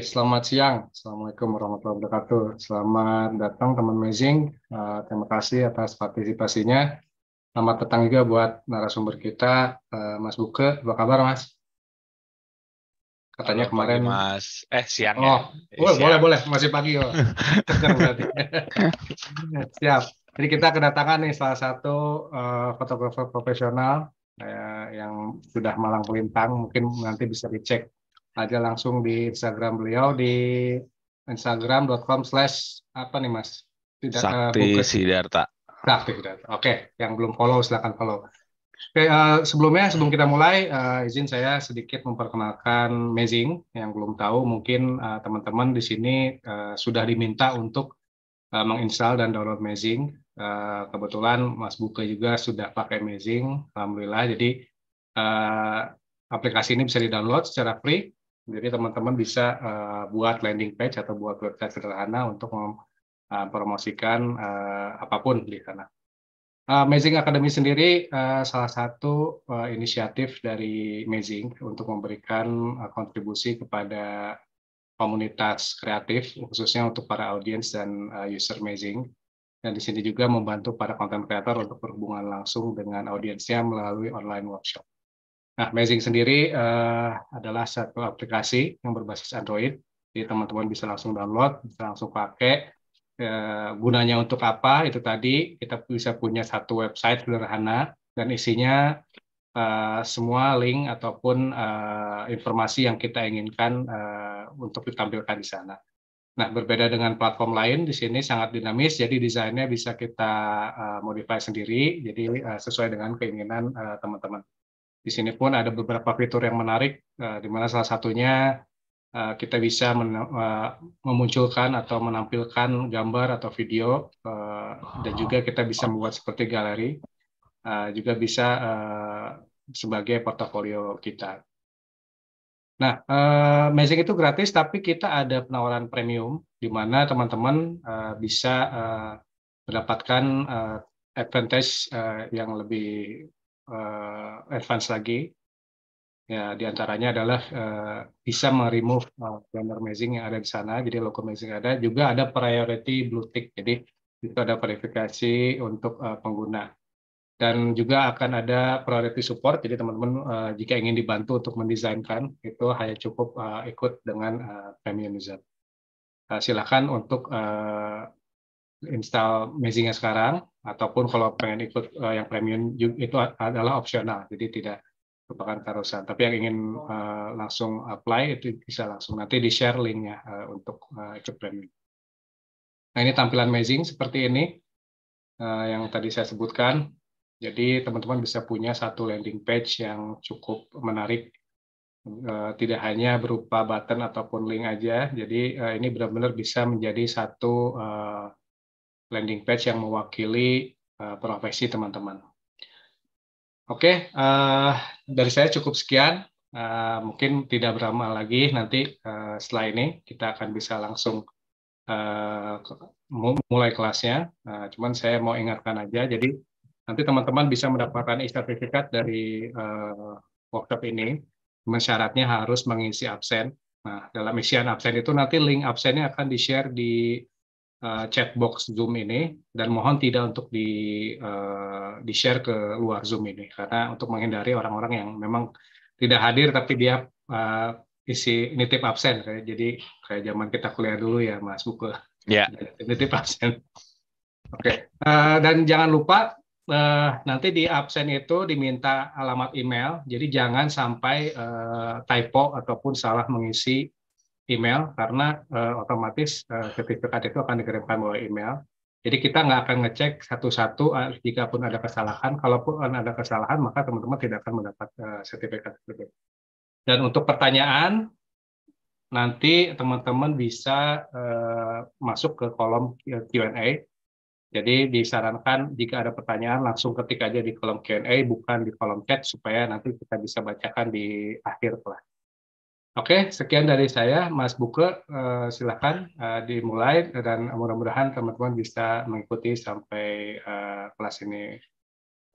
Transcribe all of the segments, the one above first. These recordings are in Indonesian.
Baik, selamat siang. Assalamualaikum warahmatullahi wabarakatuh. Selamat datang teman Amazing. Eh, terima kasih atas partisipasinya. Selamat datang juga buat narasumber kita, eh, Mas Buke. Apa kabar, Mas? Katanya Halo, kemarin. mas, eh siang oh, ya. Oh, eh, oh boleh, boleh, masih pagi. Oh. Siap. Jadi kita kedatangan nih salah satu uh, fotografer profesional uh, yang sudah malang melintang. Mungkin nanti bisa dicek aja langsung di Instagram beliau di instagram.com slash apa nih mas? Tidak, eh, Sakti uh, Sidarta. Sakti Sidarta. Oke, okay. yang belum follow silahkan follow. Oke, okay, uh, eh, sebelumnya sebelum kita mulai, uh, izin saya sedikit memperkenalkan Mezing yang belum tahu mungkin uh, teman-teman di sini uh, sudah diminta untuk uh, menginstal dan download Mezing Uh, kebetulan Mas Buka juga sudah pakai Amazing, alhamdulillah. Jadi uh, aplikasi ini bisa di-download secara free jadi teman-teman bisa uh, buat landing page atau buat website sederhana untuk eh, mempromosikan uh, apapun di sana. Amazing Academy sendiri uh, salah satu uh, inisiatif dari Amazing untuk memberikan uh, kontribusi kepada komunitas kreatif khususnya untuk para audiens dan uh, user Amazing. Dan di sini juga membantu para content creator untuk berhubungan langsung dengan audiensnya melalui online workshop. Nah, Amazing sendiri uh, adalah satu aplikasi yang berbasis Android. Jadi teman-teman bisa langsung download, bisa langsung pakai. Uh, gunanya untuk apa? Itu tadi kita bisa punya satu website sederhana dan isinya uh, semua link ataupun uh, informasi yang kita inginkan uh, untuk ditampilkan di sana. Nah, berbeda dengan platform lain, di sini sangat dinamis, jadi desainnya bisa kita uh, modify sendiri, jadi uh, sesuai dengan keinginan teman-teman. Uh, teman -teman. Di sini pun ada beberapa fitur yang menarik, eh, di mana salah satunya eh, kita bisa eh, memunculkan atau menampilkan gambar atau video, dan juga kita bisa membuat seperti galeri, juga bisa sebagai portofolio kita. Nah, amazing itu gratis, tapi kita ada penawaran premium, di mana teman-teman bisa mendapatkan advantage yang lebih uh, advance lagi. Ya, antaranya adalah uh, bisa meremove uh, eh, banner amazing yang ada di sana, jadi logo amazing ada. Juga ada priority blue tick, jadi itu ada verifikasi untuk uh, pengguna. Dan juga akan ada priority support, jadi teman-teman uh, jika ingin dibantu untuk mendesainkan, itu hanya cukup uh, ikut dengan uh, premium user. Uh, silakan untuk uh, install Mezinger sekarang ataupun kalau pengen ikut uh, yang premium itu adalah opsional jadi tidak merupakan keharusan tapi yang ingin uh, langsung apply itu bisa langsung nanti di share linknya uh, untuk uh, ikut premium nah ini tampilan Mezing seperti ini uh, yang tadi saya sebutkan jadi teman-teman bisa punya satu landing page yang cukup menarik tidak hanya berupa button ataupun link aja. Jadi ini benar-benar bisa menjadi satu landing page yang mewakili uh, profesi teman-teman. Oke, okay, uh, eh, dari saya cukup sekian. Uh, mungkin tidak berlama lagi nanti uh, setelah ini kita akan bisa langsung uh, mulai kelasnya. Uh, cuman saya mau ingatkan aja, jadi nanti teman-teman bisa mendapatkan e-sertifikat dari uh, workshop ini. Cuman harus mengisi absen. Nah, dalam isian absen itu nanti link absennya akan di-share di uh, chat box Zoom ini dan mohon tidak untuk di uh, eh, di share ke luar Zoom ini karena untuk menghindari orang-orang yang memang tidak hadir tapi dia uh, isi nitip absen kayak jadi kayak zaman kita kuliah dulu ya Mas Buku. Ya. Yeah. Nitip absen. Oke. Okay. Uh, dan jangan lupa uh, nanti di absen itu diminta alamat email. Jadi jangan sampai uh, typo ataupun salah mengisi email karena uh, otomatis uh, sertifikat itu akan dikirimkan melalui email. Jadi kita nggak akan ngecek satu-satu uh, eh, jika pun ada kesalahan. Kalaupun ada kesalahan, maka teman-teman tidak akan mendapat uh, sertifikat tersebut. Dan untuk pertanyaan, nanti teman-teman bisa uh, masuk ke kolom Q&A. Jadi disarankan jika ada pertanyaan langsung ketik aja di kolom Q&A, bukan di kolom chat supaya nanti kita bisa bacakan di akhir kelas. Oke, sekian dari saya, Mas Buke. Uh, eh, silahkan uh, eh, dimulai dan mudah-mudahan teman-teman bisa mengikuti sampai uh, kelas ini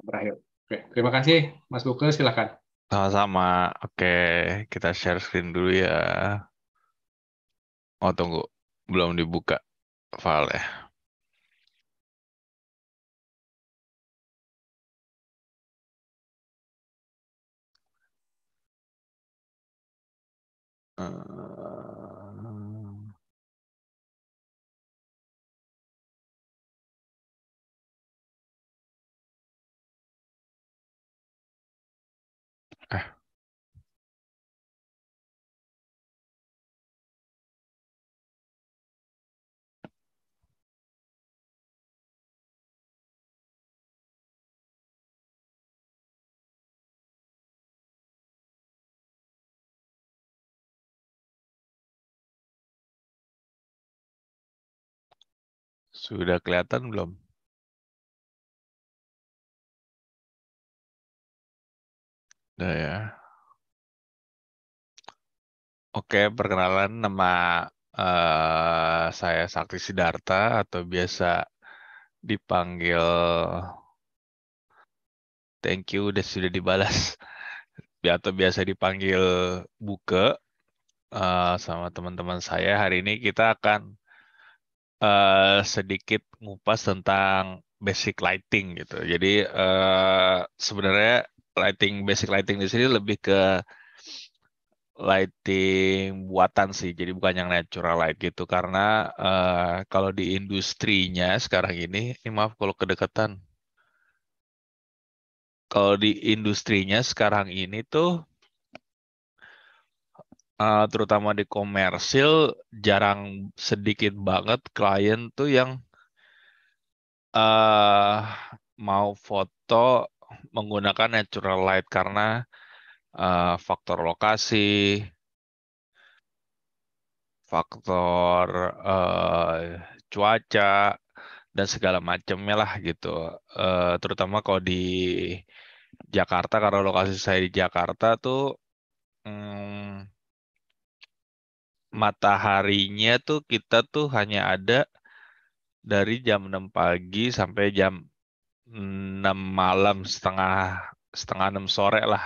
berakhir. Oke, terima kasih, Mas Buke. silakan. Sama-sama. Oke, kita share screen dulu ya. Oh, tunggu. Belum dibuka file ya. uh, Sudah kelihatan belum? Udah ya. Oke, perkenalan nama uh, saya Sakti Sidarta atau biasa dipanggil thank you udah sudah dibalas atau biasa dipanggil buke uh, sama teman-teman saya hari ini kita akan Eh, sedikit ngupas tentang basic lighting gitu. Jadi uh, sebenarnya lighting basic lighting di sini lebih ke lighting buatan sih, jadi bukan yang natural light gitu. Karena uh, kalau di industrinya sekarang ini, ini maaf kalau kedekatan. Kalau di industrinya sekarang ini tuh uh, terutama di komersil jarang sedikit banget klien tuh yang uh, mau foto menggunakan natural light karena uh, faktor lokasi, faktor uh, cuaca dan segala macamnya lah gitu. Uh, terutama kalau di Jakarta karena lokasi saya di Jakarta tuh hmm, mataharinya tuh kita tuh hanya ada dari jam 6 pagi sampai jam 6 malam setengah setengah 6 sore lah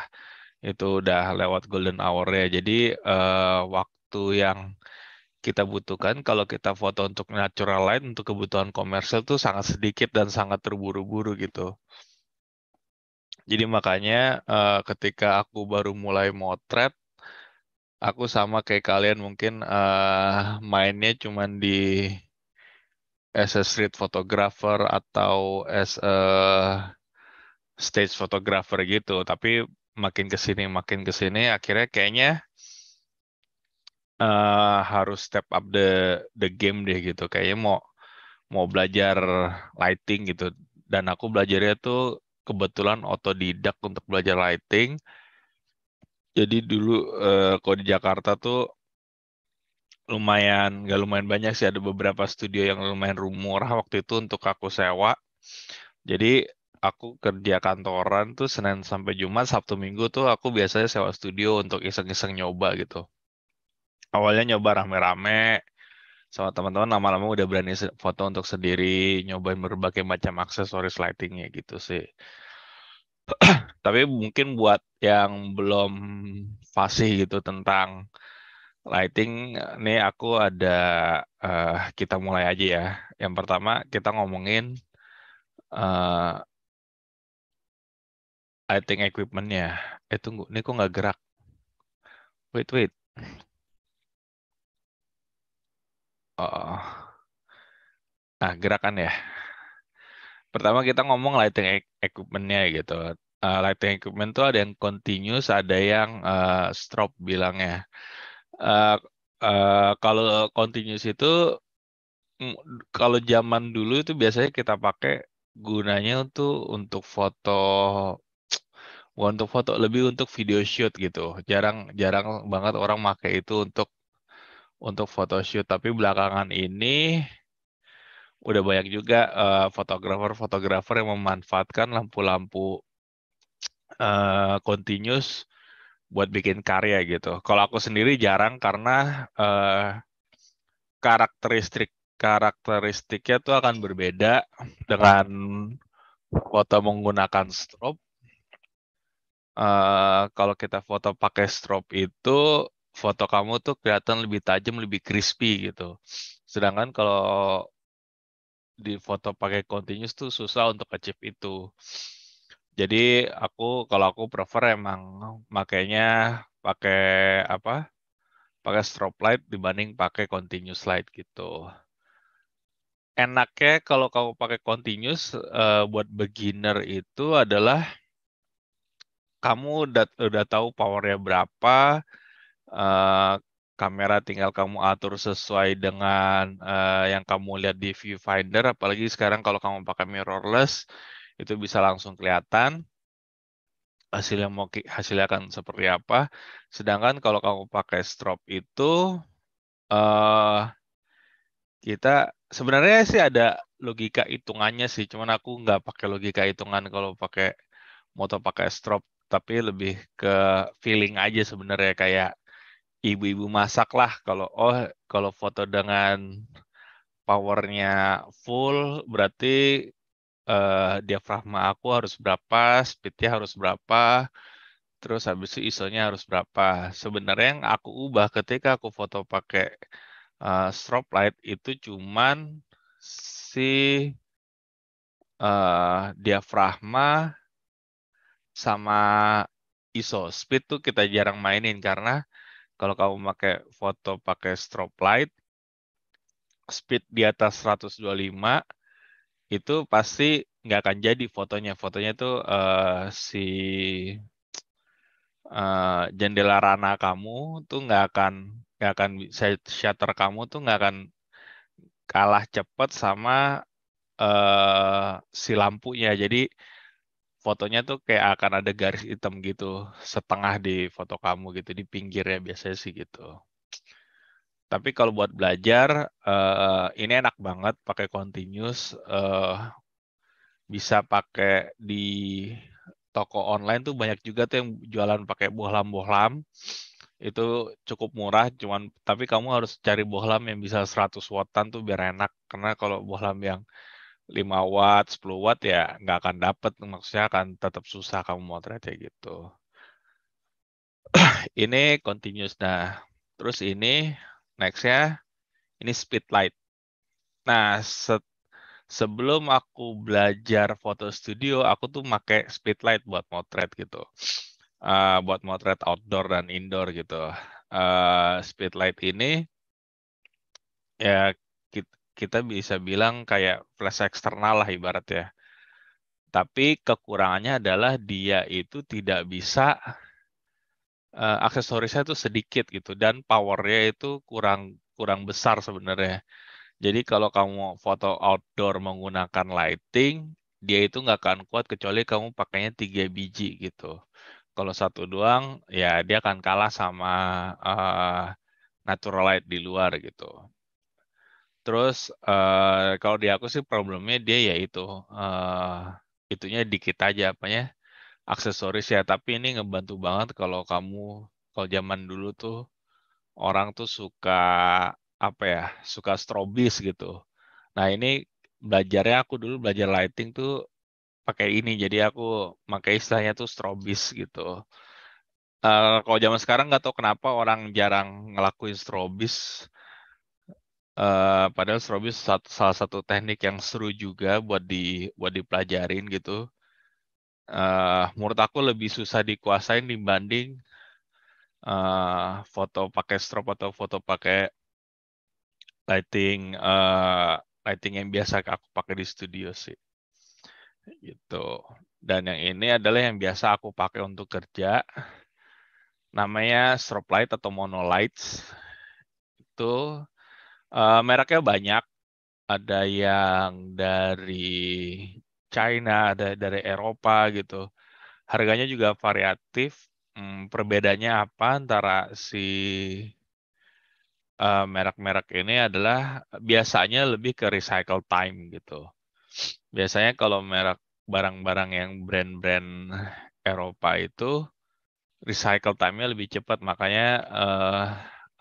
itu udah lewat golden hour ya jadi uh, waktu yang kita butuhkan kalau kita foto untuk natural light untuk kebutuhan komersil tuh sangat sedikit dan sangat terburu-buru gitu jadi makanya uh, ketika aku baru mulai motret aku sama kayak kalian mungkin uh, mainnya cuman di as a street photographer atau as a stage photographer gitu. Tapi makin ke sini makin ke sini akhirnya kayaknya uh, harus step up the the game deh gitu. Kayaknya mau mau belajar lighting gitu. Dan aku belajarnya tuh kebetulan otodidak untuk belajar lighting jadi dulu uh, kalau di Jakarta tuh lumayan gak lumayan banyak sih ada beberapa studio yang lumayan murah waktu itu untuk aku sewa jadi aku kerja kantoran tuh Senin sampai Jumat Sabtu Minggu tuh aku biasanya sewa studio untuk iseng-iseng nyoba gitu awalnya nyoba rame-rame sama teman-teman lama-lama udah berani foto untuk sendiri nyobain berbagai macam aksesoris lightingnya gitu sih tapi mungkin buat yang belum fasih gitu tentang lighting, nih aku ada uh, kita mulai aja ya. Yang pertama kita ngomongin uh, lighting equipmentnya. Eh tunggu, nih kok nggak gerak? Wait wait. Oh. Nah gerakan ya. Pertama kita ngomong lighting e- equipmentnya gitu. Uh, eh, lighting equipment tuh ada yang continuous, ada yang uh, strobe bilangnya. Uh, uh, kalau continuous itu mm, kalau zaman dulu itu biasanya kita pakai gunanya untuk untuk foto untuk foto lebih untuk video shoot gitu jarang jarang banget orang pakai itu untuk untuk shoot. tapi belakangan ini udah banyak juga eh, fotografer-fotografer uh, yang memanfaatkan lampu-lampu uh, continuous buat bikin karya gitu. Kalau aku sendiri jarang karena uh, karakteristik karakteristiknya tuh akan berbeda dengan foto menggunakan strobe. Uh, kalau kita foto pakai strobe itu foto kamu tuh kelihatan lebih tajam, lebih crispy gitu. Sedangkan kalau di foto pakai continuous tuh susah untuk achieve itu. Jadi aku kalau aku prefer emang makainya pakai apa? Pakai strobe light dibanding pakai continuous light gitu. Enaknya kalau kamu pakai continuous uh, buat beginner itu adalah kamu udah udah tahu powernya berapa, uh, kamera tinggal kamu atur sesuai dengan uh, yang kamu lihat di viewfinder apalagi sekarang kalau kamu pakai mirrorless itu bisa langsung kelihatan hasilnya mau hasilnya akan seperti apa sedangkan kalau kamu pakai strobe itu uh, kita sebenarnya sih ada logika hitungannya sih cuman aku nggak pakai logika hitungan kalau pakai motor pakai strobe tapi lebih ke feeling aja sebenarnya kayak ibu-ibu masak lah kalau oh kalau foto dengan powernya full berarti uh, diafragma aku harus berapa, speednya harus berapa, terus habis itu isonya harus berapa. Sebenarnya yang aku ubah ketika aku foto pakai uh, eh, strobe light itu cuman si uh, diafragma sama ISO. Speed tuh kita jarang mainin karena kalau kamu pakai foto pakai strobe light speed di atas 125 itu pasti nggak akan jadi fotonya fotonya itu uh, eh, si uh, jendela rana kamu tuh nggak akan nggak akan shutter kamu tuh nggak akan kalah cepet sama uh, si lampunya jadi fotonya tuh kayak akan ada garis hitam gitu setengah di foto kamu gitu di pinggirnya biasanya sih gitu. Tapi kalau buat belajar uh, ini enak banget pakai continuous uh, bisa pakai di toko online tuh banyak juga tuh yang jualan pakai bohlam-bohlam. Itu cukup murah cuman tapi kamu harus cari bohlam yang bisa 100 wattan tuh biar enak karena kalau bohlam yang 5 watt, 10 watt ya nggak akan dapat maksudnya akan tetap susah kamu motret ya gitu. ini continuous nah. Terus ini next ya ini speed light. Nah, se sebelum aku belajar foto studio, aku tuh make speed light buat motret gitu. Uh, buat motret outdoor dan indoor gitu. Uh, speed light ini ya kita, kita bisa bilang kayak flash eksternal lah ibarat ya. Tapi kekurangannya adalah dia itu tidak bisa uh, aksesorisnya itu sedikit gitu dan powernya itu kurang kurang besar sebenarnya. Jadi kalau kamu foto outdoor menggunakan lighting, dia itu nggak akan kuat kecuali kamu pakainya tiga biji gitu. Kalau satu doang, ya dia akan kalah sama uh, natural light di luar gitu. Terus uh, kalau di aku sih problemnya dia ya itu uh, itunya dikit aja apanya aksesoris ya tapi ini ngebantu banget kalau kamu kalau zaman dulu tuh orang tuh suka apa ya suka strobis gitu. Nah ini belajarnya aku dulu belajar lighting tuh pakai ini jadi aku pakai istilahnya tuh strobis gitu. Uh, kalau zaman sekarang nggak tahu kenapa orang jarang ngelakuin strobis Eh, padahal strobis salah satu teknik yang seru juga buat di buat dipelajarin gitu. Uh, menurut aku lebih susah dikuasain dibanding uh, foto pakai strobe atau foto pakai lighting uh, lighting yang biasa aku pakai di studio sih gitu dan yang ini adalah yang biasa aku pakai untuk kerja namanya strobe light atau mono lights itu Uh, mereknya banyak. Ada yang dari China, ada dari Eropa gitu. Harganya juga variatif. Hmm, perbedaannya apa antara si uh, merek-merek ini adalah biasanya lebih ke recycle time gitu. Biasanya kalau merek barang-barang yang brand-brand Eropa itu recycle time-nya lebih cepat, makanya uh,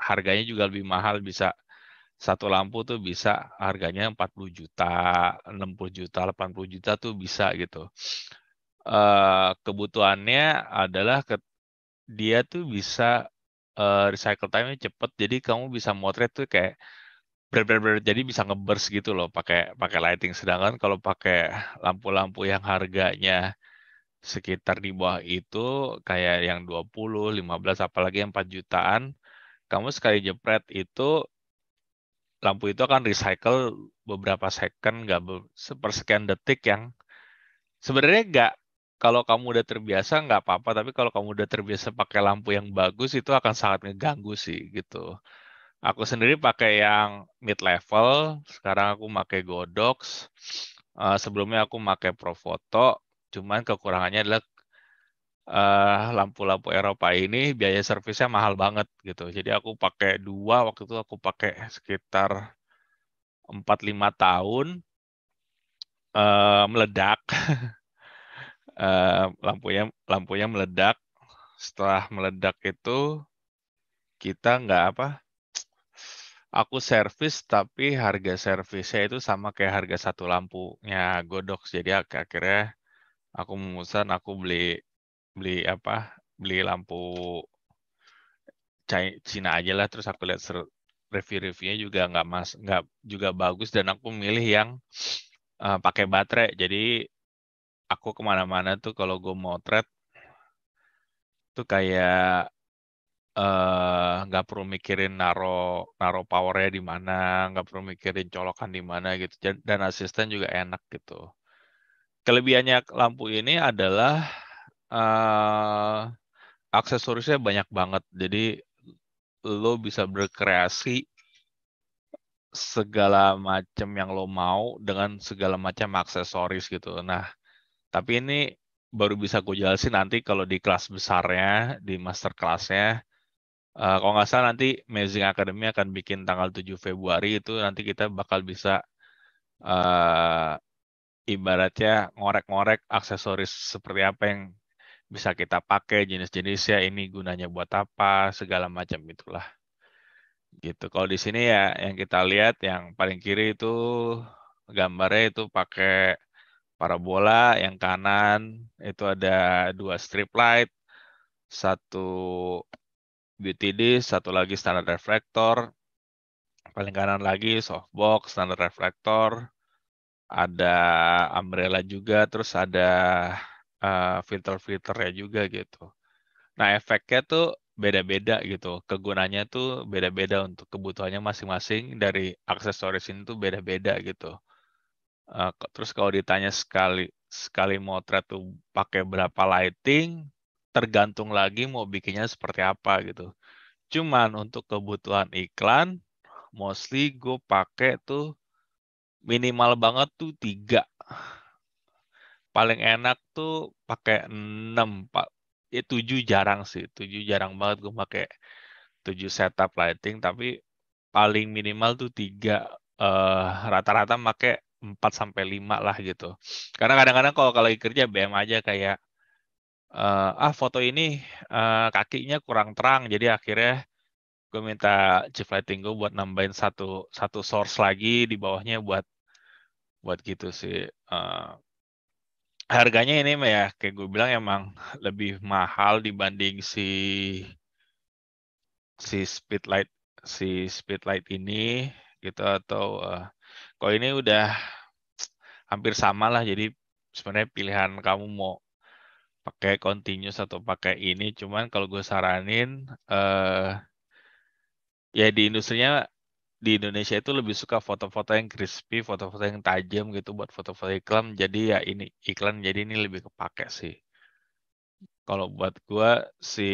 harganya juga lebih mahal bisa satu lampu tuh bisa harganya 40 juta, 60 juta, 80 juta tuh bisa gitu. Eh, kebutuhannya adalah ke, dia tuh bisa uh, recycle time-nya cepet, jadi kamu bisa motret tuh kayak ber, -ber, -ber jadi bisa ngebers gitu loh pakai pakai lighting. Sedangkan kalau pakai lampu-lampu yang harganya sekitar di bawah itu kayak yang 20, 15 apalagi yang 4 jutaan, kamu sekali jepret itu lampu itu akan recycle beberapa second, nggak be sepersekian detik yang sebenarnya nggak kalau kamu udah terbiasa nggak apa-apa, tapi kalau kamu udah terbiasa pakai lampu yang bagus itu akan sangat ngeganggu sih gitu. Aku sendiri pakai yang mid level, sekarang aku pakai Godox. Uh, sebelumnya aku pakai Profoto, cuman kekurangannya adalah Eh, lampu-lampu uh, Eropa ini biaya servisnya mahal banget gitu. Jadi aku pakai dua waktu itu aku pakai sekitar empat lima tahun uh, meledak uh, lampunya lampunya meledak. Setelah meledak itu kita nggak apa aku servis tapi harga servisnya itu sama kayak harga satu lampunya Godox. Jadi akhirnya aku memutuskan aku beli beli apa beli lampu Cina aja lah terus aku lihat review-reviewnya juga nggak mas nggak juga bagus dan aku milih yang uh, pakai baterai jadi aku kemana-mana tuh kalau gue motret tuh kayak eh, nggak uh, perlu mikirin naro naro powernya di mana nggak perlu mikirin colokan di mana gitu dan asisten juga enak gitu kelebihannya lampu ini adalah uh, aksesorisnya banyak banget. Jadi lo bisa berkreasi segala macam yang lo mau dengan segala macam aksesoris gitu. Nah, tapi ini baru bisa gue jelasin nanti kalau di kelas besarnya, di master kelasnya. Uh, kalau nggak salah nanti Amazing Academy akan bikin tanggal 7 Februari itu nanti kita bakal bisa uh, ibaratnya ngorek-ngorek aksesoris seperti apa yang bisa kita pakai jenis-jenisnya ini gunanya buat apa segala macam itulah gitu kalau di sini ya yang kita lihat yang paling kiri itu gambarnya itu pakai parabola yang kanan itu ada dua strip light satu beauty satu lagi standar reflektor paling kanan lagi softbox standar reflektor ada umbrella juga terus ada uh, filter-filternya juga gitu. Nah efeknya tuh beda-beda gitu. Kegunanya tuh beda-beda untuk kebutuhannya masing-masing dari aksesoris ini tuh beda-beda gitu. Uh, terus kalau ditanya sekali sekali motret tuh pakai berapa lighting, tergantung lagi mau bikinnya seperti apa gitu. Cuman untuk kebutuhan iklan, mostly gue pakai tuh minimal banget tuh tiga paling enak tuh pakai 6 pak ya 7 jarang sih 7 jarang banget gue pakai 7 setup lighting tapi paling minimal tuh 3 eh rata-rata pakai 4 sampai 5 lah gitu karena kadang-kadang kalau kalau kerja BM aja kayak uh, ah foto ini uh, kakinya kurang terang jadi akhirnya gue minta chief lighting gue buat nambahin satu satu source lagi di bawahnya buat buat gitu sih uh, harganya ini ya kayak gue bilang emang lebih mahal dibanding si si speedlight si speedlight ini gitu atau uh, kalau ini udah hampir sama lah jadi sebenarnya pilihan kamu mau pakai continuous atau pakai ini cuman kalau gue saranin uh, ya di industrinya di Indonesia itu lebih suka foto-foto yang crispy, foto-foto yang tajam gitu buat foto-foto iklan. Jadi ya ini iklan jadi ini lebih kepake sih. Kalau buat gua si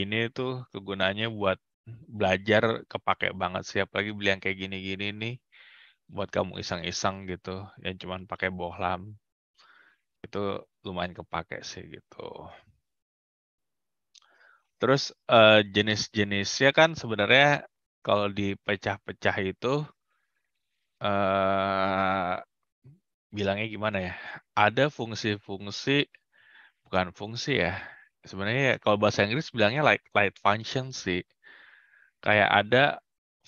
ini tuh kegunaannya buat belajar kepake banget sih apalagi beli yang kayak gini-gini nih buat kamu iseng-iseng gitu yang cuman pakai bohlam itu lumayan kepake sih gitu. Terus eh, jenis-jenisnya kan sebenarnya kalau dipecah-pecah itu eh, bilangnya gimana ya? Ada fungsi-fungsi bukan fungsi ya. Sebenarnya kalau bahasa Inggris bilangnya like light function sih. Kayak ada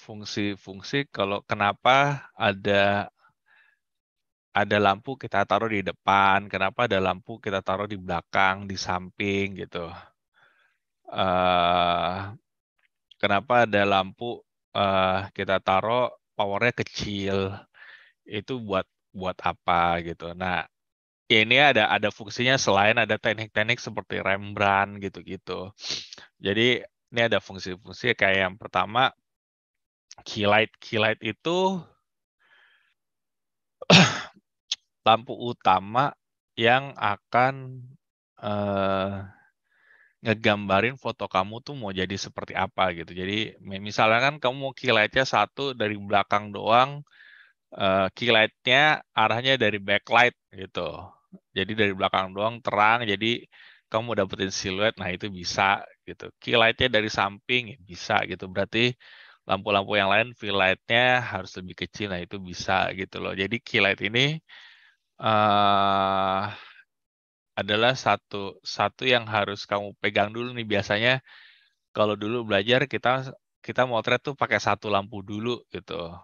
fungsi-fungsi kalau kenapa ada ada lampu kita taruh di depan, kenapa ada lampu kita taruh di belakang, di samping gitu. Uh, kenapa ada lampu uh, kita taruh powernya kecil itu buat buat apa gitu. Nah ya ini ada ada fungsinya selain ada teknik-teknik seperti Rembrandt gitu-gitu. Jadi ini ada fungsi-fungsi kayak yang pertama key light. Key light itu lampu utama yang akan uh, ngegambarin foto kamu tuh mau jadi seperti apa gitu. Jadi misalnya kan kamu mau kilatnya satu dari belakang doang, uh, kilatnya arahnya dari backlight gitu. Jadi dari belakang doang terang, jadi kamu dapetin siluet, nah itu bisa gitu. Kilatnya dari samping ya bisa gitu. Berarti lampu-lampu yang lain fill lightnya harus lebih kecil, nah itu bisa gitu loh. Jadi key light ini uh, adalah satu satu yang harus kamu pegang dulu nih biasanya kalau dulu belajar kita kita motret tuh pakai satu lampu dulu gitu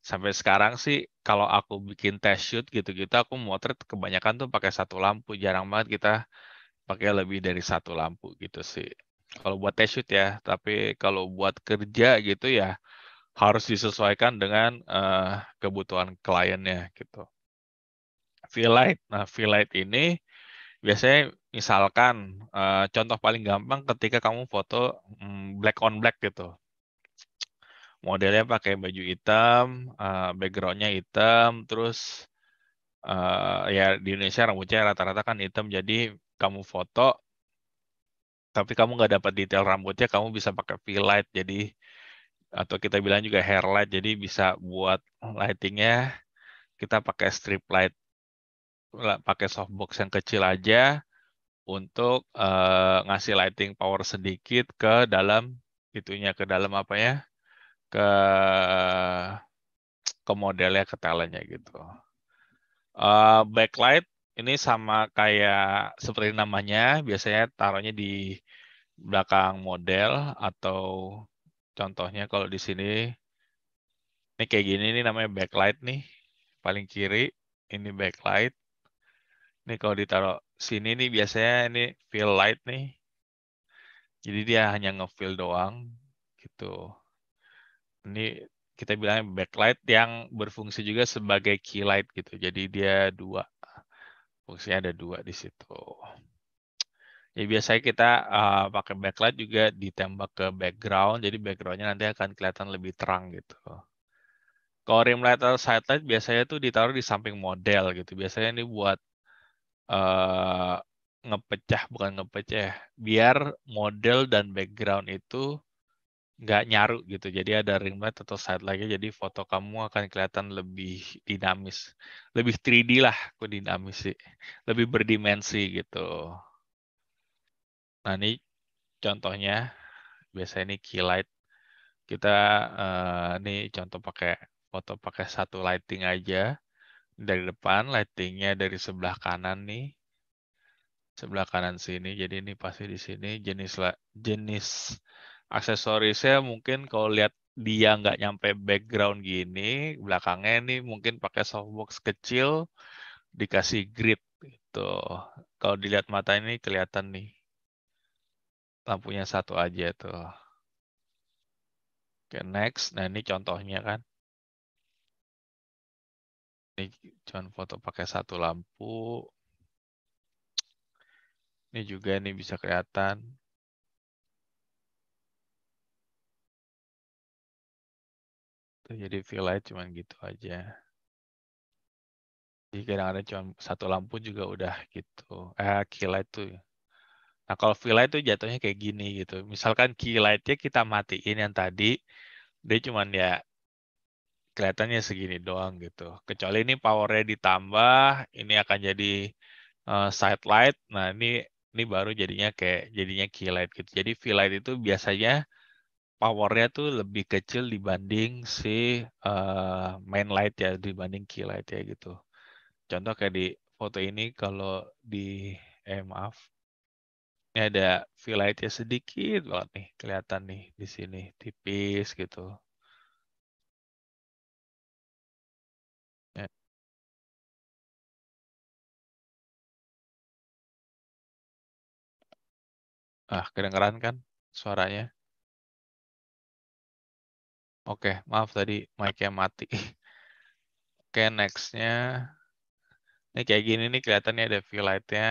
sampai sekarang sih kalau aku bikin test shoot gitu-gitu aku motret kebanyakan tuh pakai satu lampu jarang banget kita pakai lebih dari satu lampu gitu sih kalau buat test shoot ya tapi kalau buat kerja gitu ya harus disesuaikan dengan uh, kebutuhan kliennya gitu. V-Light, nah V-Light ini biasanya misalkan eh, contoh paling gampang ketika kamu foto mm, black on black gitu modelnya pakai baju hitam eh, backgroundnya hitam terus eh, ya di Indonesia rambutnya rata-rata kan hitam jadi kamu foto tapi kamu nggak dapat detail rambutnya kamu bisa pakai v light jadi atau kita bilang juga hair light jadi bisa buat lightingnya kita pakai strip light pakai softbox yang kecil aja untuk uh, ngasih lighting power sedikit ke dalam itunya ke dalam apa ya ke ke modelnya ke talentnya gitu. Uh, backlight ini sama kayak seperti namanya biasanya taruhnya di belakang model atau contohnya kalau di sini ini kayak gini ini namanya backlight nih paling kiri ini backlight ini kalau ditaruh sini nih biasanya ini fill light nih. Jadi dia hanya ngefill doang gitu. Ini kita bilang backlight yang berfungsi juga sebagai key light gitu. Jadi dia dua fungsinya ada dua di situ. Ya biasanya kita uh, pakai backlight juga ditembak ke background, jadi backgroundnya nanti akan kelihatan lebih terang gitu. Kalau rim light atau side light biasanya tuh ditaruh di samping model gitu. Biasanya ini buat Eh, ngepecah bukan ngepecah ya, biar model dan background itu nggak nyaru gitu jadi ada ring light atau side lagi jadi foto kamu akan kelihatan lebih dinamis lebih 3D lah aku dinamis sih lebih berdimensi gitu nah ini contohnya biasanya ini key light kita uh, ini contoh pakai foto pakai satu lighting aja dari depan, lightingnya dari sebelah kanan nih. Sebelah kanan sini, jadi ini pasti di sini jenis jenis aksesorisnya mungkin kalau lihat dia nggak nyampe background gini, belakangnya ini mungkin pakai softbox kecil, dikasih grip gitu. Kalau dilihat mata ini kelihatan nih. Lampunya satu aja tuh. Oke, next. Nah, ini contohnya kan. Ini cuman foto pakai satu lampu. Ini juga ini bisa kelihatan. Jadi feel light cuman gitu aja. Jadi kadang-kadang cuma satu lampu juga udah gitu. Eh, key light tuh. Nah, kalau feel light tuh jatuhnya kayak gini gitu. Misalkan key light-nya kita matiin yang tadi, dia cuman ya kelihatannya segini doang gitu. Kecuali ini powernya ditambah, ini akan jadi uh, side light. Nah ini ini baru jadinya kayak jadinya key light gitu. Jadi V light itu biasanya powernya tuh lebih kecil dibanding si uh, main light ya, dibanding key light ya gitu. Contoh kayak di foto ini kalau di eh maaf ini ada V light ya sedikit banget nih kelihatan nih di sini tipis gitu Ah, kedengeran kan suaranya? Oke, okay, maaf tadi mic-nya mati. Oke, okay, next-nya. Ini kayak gini nih kelihatannya ada view light-nya.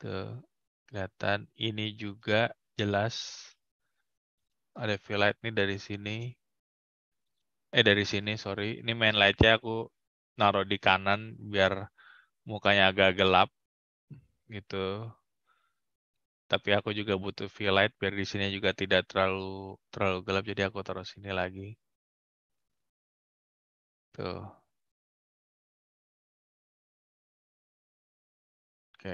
Tuh, kelihatan ini juga jelas. Ada view light nih dari sini. Eh, dari sini, sorry. Ini main light-nya aku naruh di kanan biar mukanya agak gelap gitu. Tapi aku juga butuh fill light biar di sini juga tidak terlalu terlalu gelap jadi aku taruh sini lagi. Tuh. Oke.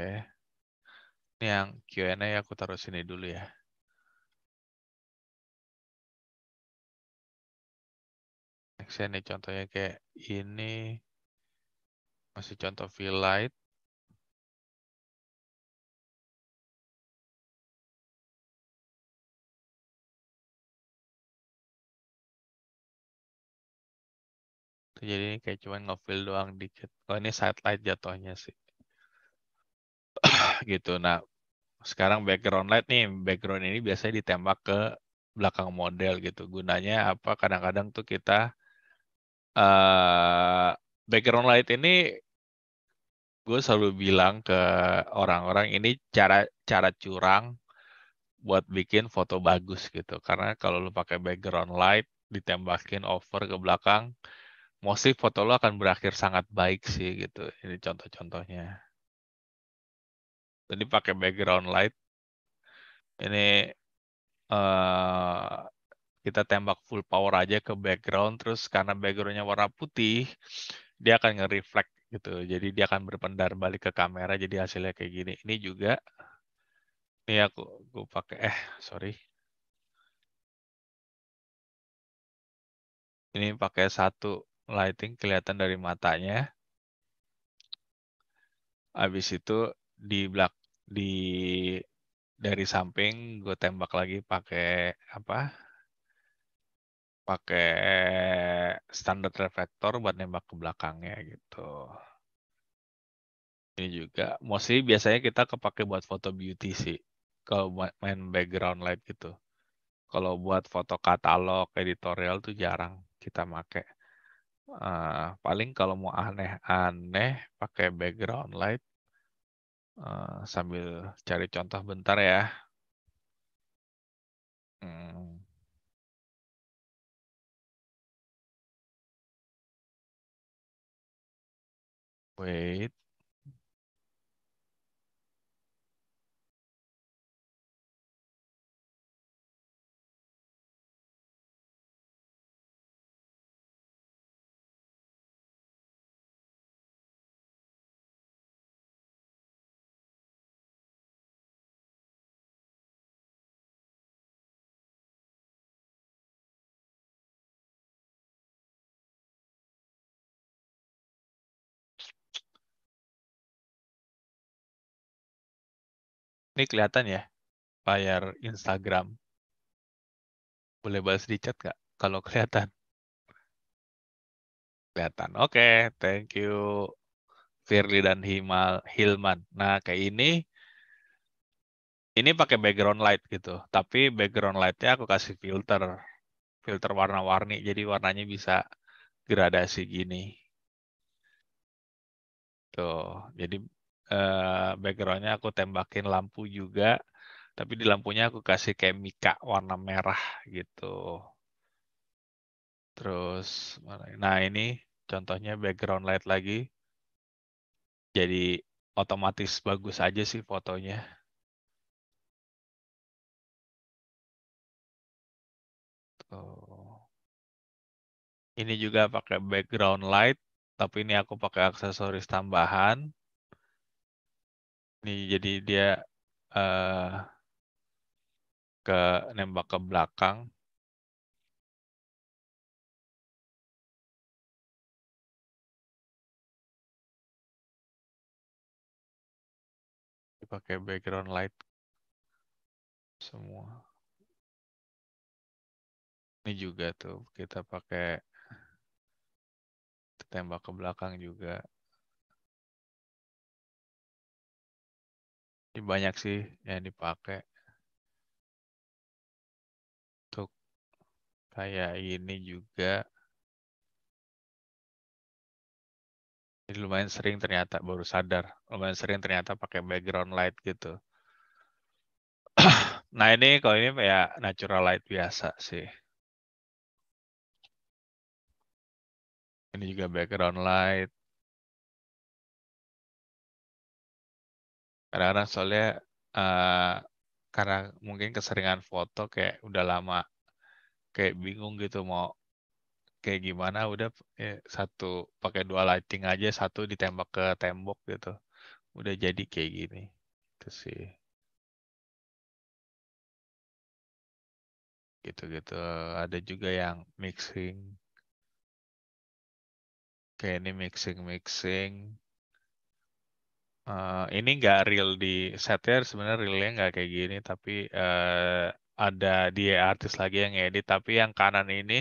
Ini yang Q&A aku taruh sini dulu ya. Next ini ya, contohnya kayak ini masih contoh fill light Gitu. Jadi ini kayak cuman ngefill doang dikit. Oh ini satellite jatuhnya sih. gitu. Nah sekarang background light nih, background ini biasanya ditembak ke belakang model gitu. Gunanya apa? Kadang-kadang tuh kita uh, background light ini gue selalu bilang ke orang-orang ini cara cara curang buat bikin foto bagus gitu. Karena kalau lu pakai background light ditembakin over ke belakang mostly foto lo akan berakhir sangat baik sih gitu. Ini contoh-contohnya. ini pakai background light. Ini uh, kita tembak full power aja ke background terus karena backgroundnya warna putih dia akan nge-reflect gitu jadi dia akan berpendar balik ke kamera jadi hasilnya kayak gini ini juga ini aku aku pakai eh sorry ini pakai satu lighting kelihatan dari matanya. Habis itu di black di dari samping gue tembak lagi pakai apa? Pakai standar reflektor buat nembak ke belakangnya gitu. Ini juga mostly biasanya kita kepake buat foto beauty sih. Kalau main background light gitu. Kalau buat foto katalog, editorial tuh jarang kita make Uh, paling kalau mau aneh-aneh pakai background light uh, sambil cari contoh bentar ya. Hmm. Wait. Ini kelihatan ya, layar Instagram. Boleh balas di chat nggak? Kalau kelihatan. Kelihatan. Oke, okay, thank you. Firly dan Himal, Hilman. Nah, kayak ini, ini pakai background light gitu. Tapi background lightnya aku kasih filter. Filter warna-warni, jadi warnanya bisa gradasi gini. Tuh, jadi uh, backgroundnya aku tembakin lampu juga tapi di lampunya aku kasih kayak mika warna merah gitu terus nah ini contohnya background light lagi jadi otomatis bagus aja sih fotonya ini juga pakai background light tapi ini aku pakai aksesoris tambahan Nih, jadi dia uh, ke nembak ke belakang. Pakai background light semua. Ini juga tuh kita pakai tembak ke belakang juga. Ini banyak sih yang dipakai. Untuk kayak ini juga. ini lumayan sering ternyata baru sadar. Lumayan sering ternyata pakai background light gitu. nah ini kalau ini kayak natural light biasa sih. Ini juga background light. kadang-kadang soalnya uh, karena mungkin keseringan foto kayak udah lama kayak bingung gitu mau kayak gimana udah ya, satu pakai dua lighting aja satu ditembak ke tembok gitu udah jadi kayak gini itu sih gitu-gitu ada juga yang mixing kayak ini mixing mixing Uh, ini nggak real di setnya sebenarnya realnya nggak kayak gini tapi uh, ada dia artis lagi yang edit tapi yang kanan ini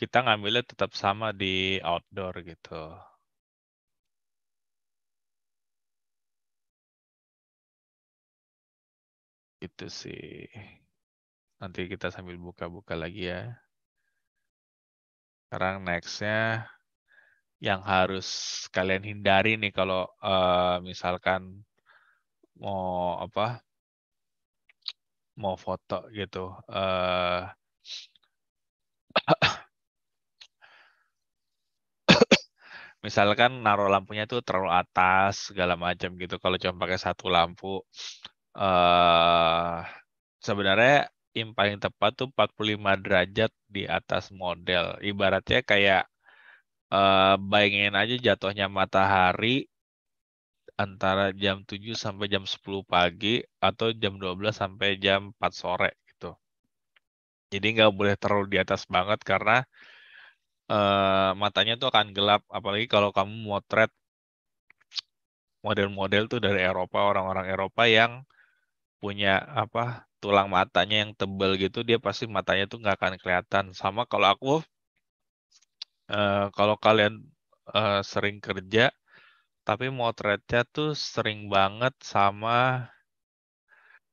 kita ngambilnya tetap sama di outdoor gitu. Itu sih. Nanti kita sambil buka-buka lagi ya. Sekarang nextnya yang harus kalian hindari nih kalau uh, misalkan mau apa mau foto gitu uh, misalkan naruh lampunya itu terlalu atas segala macam gitu kalau cuma pakai satu lampu uh, sebenarnya yang paling tepat tuh 45 derajat di atas model ibaratnya kayak Eh, bayangin aja jatuhnya matahari antara jam 7 sampai jam 10 pagi atau jam 12 sampai jam 4 sore gitu. Jadi nggak boleh terlalu di atas banget karena uh, matanya tuh akan gelap apalagi kalau kamu motret model-model tuh dari Eropa orang-orang Eropa yang punya apa tulang matanya yang tebal gitu dia pasti matanya tuh nggak akan kelihatan sama kalau aku Eh, kalau kalian uh, sering kerja tapi motretnya tuh sering banget sama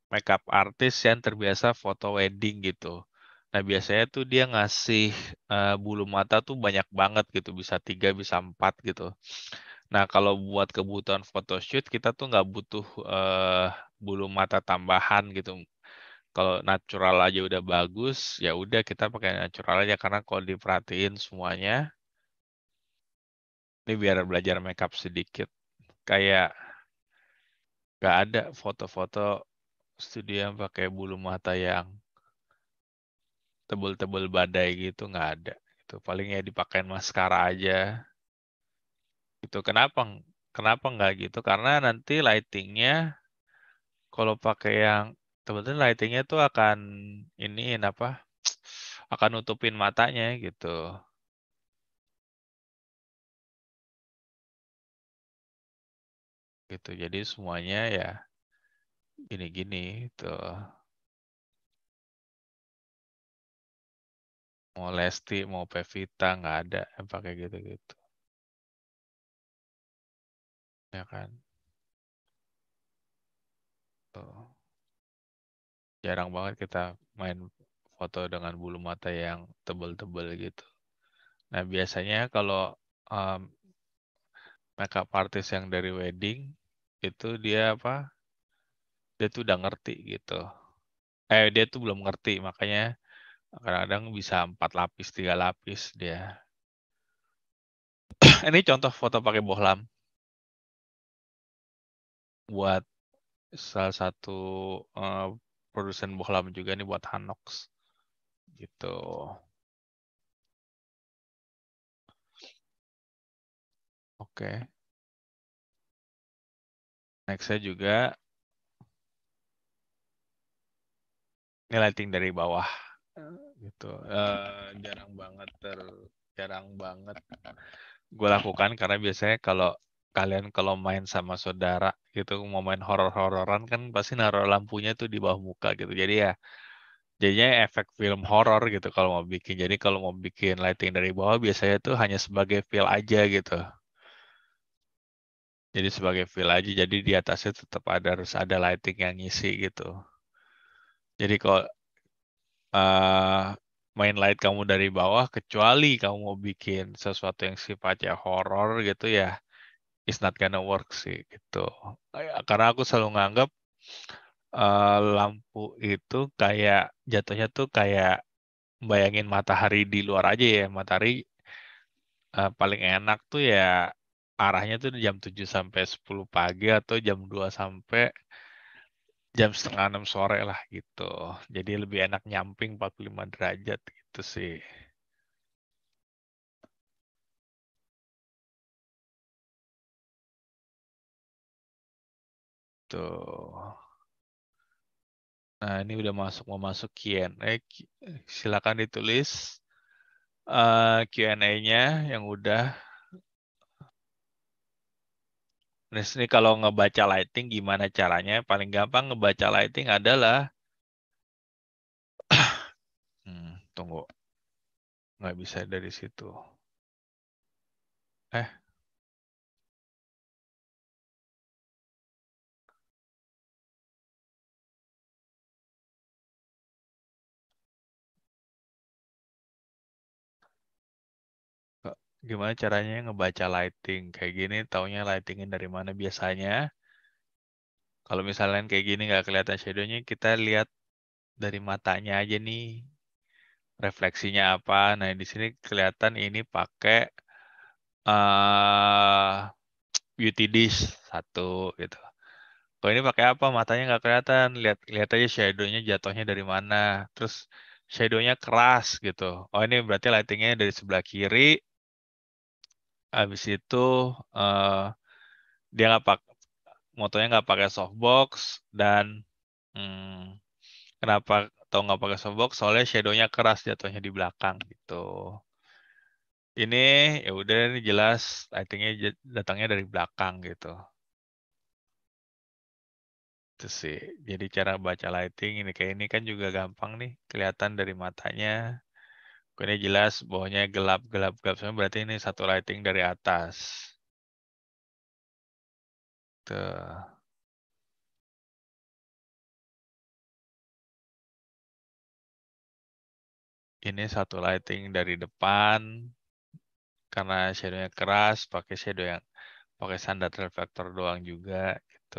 makeup artis yang terbiasa foto wedding gitu. Nah biasanya tuh dia ngasih uh, bulu mata tuh banyak banget gitu, bisa tiga, bisa empat gitu. Nah kalau buat kebutuhan photoshoot kita tuh nggak butuh uh, bulu mata tambahan gitu kalau natural aja udah bagus ya udah kita pakai natural aja karena kalau diperhatiin semuanya ini biar belajar makeup sedikit kayak gak ada foto-foto studio yang pakai bulu mata yang tebel-tebel badai gitu nggak ada itu paling ya dipakai maskara aja itu kenapa kenapa nggak gitu karena nanti lightingnya kalau pakai yang sebetulnya lightingnya tuh akan iniin apa akan nutupin matanya gitu gitu jadi semuanya ya gini-gini tuh gitu. mau Lesti mau Pevita nggak ada yang pakai gitu-gitu ya kan tuh jarang banget kita main foto dengan bulu mata yang tebel-tebel gitu. Nah biasanya kalau um, makeup artist yang dari wedding itu dia apa? Dia tuh udah ngerti gitu. Eh dia tuh belum ngerti makanya kadang-kadang bisa empat lapis tiga lapis dia. Ini contoh foto pakai bohlam buat salah satu uh, produsen bohlam juga nih buat Hanox. Gitu. Oke. Next saya juga ini lighting dari bawah gitu uh, jarang banget ter jarang banget gue lakukan karena biasanya kalau kalian kalau main sama saudara gitu mau main horor-hororan kan pasti naruh lampunya tuh di bawah muka gitu jadi ya jadinya efek film horor gitu kalau mau bikin jadi kalau mau bikin lighting dari bawah biasanya tuh hanya sebagai feel aja gitu jadi sebagai feel aja jadi di atasnya tetap ada harus ada lighting yang ngisi gitu jadi kalau uh, eh, main light kamu dari bawah kecuali kamu mau bikin sesuatu yang sifatnya horor gitu ya it's not gonna work sih gitu. Karena aku selalu nganggap uh, eh, lampu itu kayak jatuhnya tuh kayak bayangin matahari di luar aja ya. Matahari uh, paling enak tuh ya arahnya tuh jam 7 sampai 10 pagi atau jam 2 sampai jam setengah enam sore lah gitu. Jadi lebih enak nyamping 45 derajat gitu sih. Gitu. Nah, ini udah masuk mau masuk Q&A. Silakan ditulis uh, eh, Q&A-nya yang udah. Nah, ini kalau ngebaca lighting gimana caranya? Paling gampang ngebaca lighting adalah hmm, tunggu. Nggak bisa dari situ. Eh, gimana caranya ngebaca lighting kayak gini taunya lightingnya dari mana biasanya kalau misalnya kayak gini nggak kelihatan shadownya kita lihat dari matanya aja nih refleksinya apa nah di sini kelihatan ini pakai uh, beauty dish satu gitu kalau ini pakai apa matanya nggak kelihatan lihat lihat aja shadownya jatuhnya dari mana terus shadownya keras gitu oh ini berarti lightingnya dari sebelah kiri habis itu uh, dia nggak pak motonya nggak pakai softbox dan hmm, kenapa atau nggak pakai softbox soalnya shadownya keras jatuhnya di belakang gitu ini ya udah ini jelas lightingnya datangnya dari belakang gitu itu sih jadi cara baca lighting ini kayak ini kan juga gampang nih kelihatan dari matanya ini jelas bawahnya gelap, gelap, gelap. Sebenarnya berarti ini satu lighting dari atas. Tuh. ini satu lighting dari depan karena shadownya keras pakai shadow yang pakai standar reflektor doang juga gitu.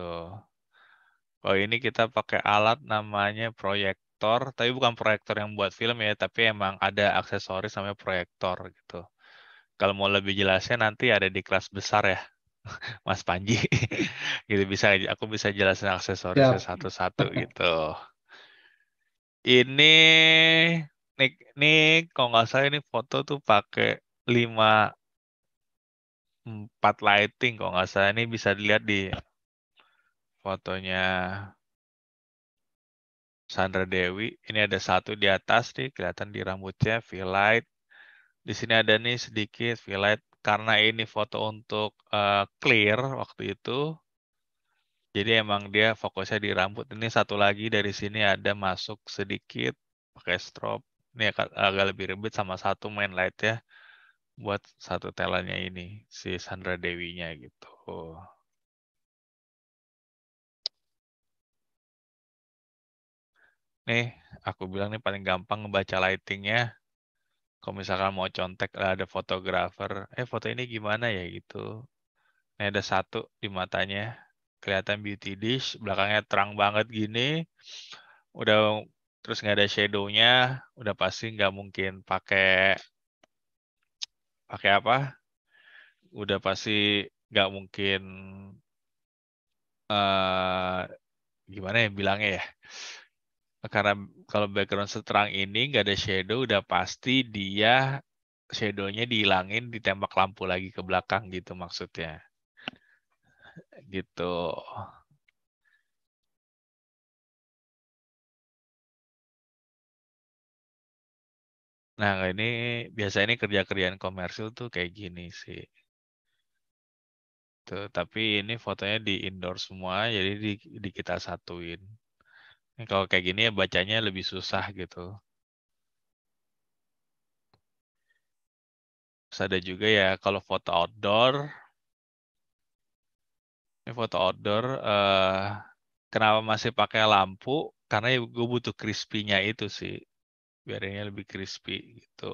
Kalau ini kita pakai alat namanya proyek proyektor, tapi bukan proyektor yang buat film ya, tapi emang ada aksesoris namanya proyektor gitu. Kalau mau lebih jelasnya nanti ada di kelas besar ya, Mas Panji. gitu bisa aku bisa jelasin aksesoris ya. satu-satu gitu. Ini nih nih kalau nggak salah ini foto tuh pakai lima empat lighting kalau nggak salah ini bisa dilihat di fotonya Sandra Dewi. Ini ada satu di atas nih, kelihatan di rambutnya V-Light. Di sini ada nih sedikit V-Light. Karena ini foto untuk uh, clear waktu itu, jadi emang dia fokusnya di rambut. Ini satu lagi dari sini ada masuk sedikit pakai strobe. Ini agak, lebih ribet sama satu main light ya buat satu telannya ini si Sandra Dewinya gitu. nih aku bilang nih paling gampang ngebaca lightingnya kalau misalkan mau contek lah eh, ada fotografer eh foto ini gimana ya gitu nah ada satu di matanya kelihatan beauty dish belakangnya terang banget gini udah terus nggak ada shadownya udah pasti nggak mungkin pakai pakai apa udah pasti nggak mungkin uh, gimana ya bilangnya ya karena kalau background seterang ini nggak ada shadow udah pasti dia shadownya dihilangin ditembak lampu lagi ke belakang gitu maksudnya gitu nah ini biasa ini kerja-kerjaan komersil tuh kayak gini sih tuh tapi ini fotonya di indoor semua jadi di, di kita satuin kalau kayak gini ya bacanya lebih susah gitu. Terus ada juga ya kalau foto outdoor. Ini foto outdoor. Eh, kenapa masih pakai lampu? Karena ya gue butuh crispy-nya itu sih. Biarinnya lebih crispy gitu.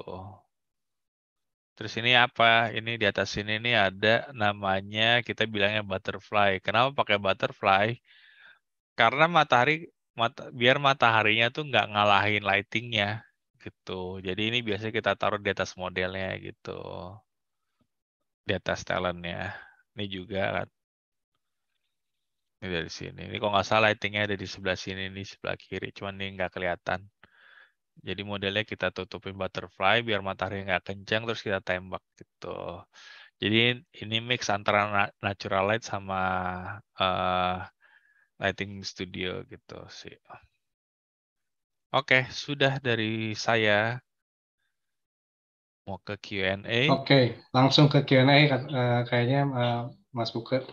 Terus ini apa? Ini di atas sini ini ada namanya kita bilangnya butterfly. Kenapa pakai butterfly? Karena matahari mata, biar mataharinya tuh nggak ngalahin lightingnya gitu. Jadi ini biasanya kita taruh di atas modelnya gitu, di atas talentnya. Ini juga kan. Ini dari sini. Ini kok nggak salah lightingnya ada di sebelah sini, ini sebelah kiri. Cuman ini nggak kelihatan. Jadi modelnya kita tutupin butterfly biar matahari nggak kencang terus kita tembak gitu. Jadi ini mix antara natural light sama uh, Lighting Studio gitu sih. Oke, sudah dari saya. Mau ke Q&A. Oke, langsung ke Q&A eh, kayaknya eh, Mas Buket.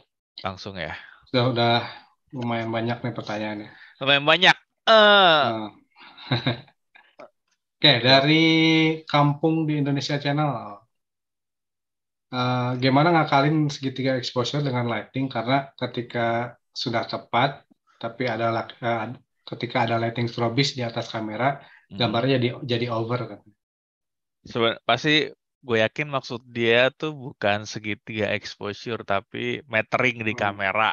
Langsung ya. Sudah udah lumayan banyak nih pertanyaannya. Lumayan banyak. Uh. Oke, dari Kampung di Indonesia Channel. Uh, gimana ngakalin segitiga exposure dengan lighting karena ketika sudah tepat, tapi ada eh, ketika ada lighting strobis di atas kamera, hmm. gambarnya jadi jadi over kan. Seben pasti gue yakin maksud dia tuh bukan segitiga exposure tapi metering di hmm. kamera.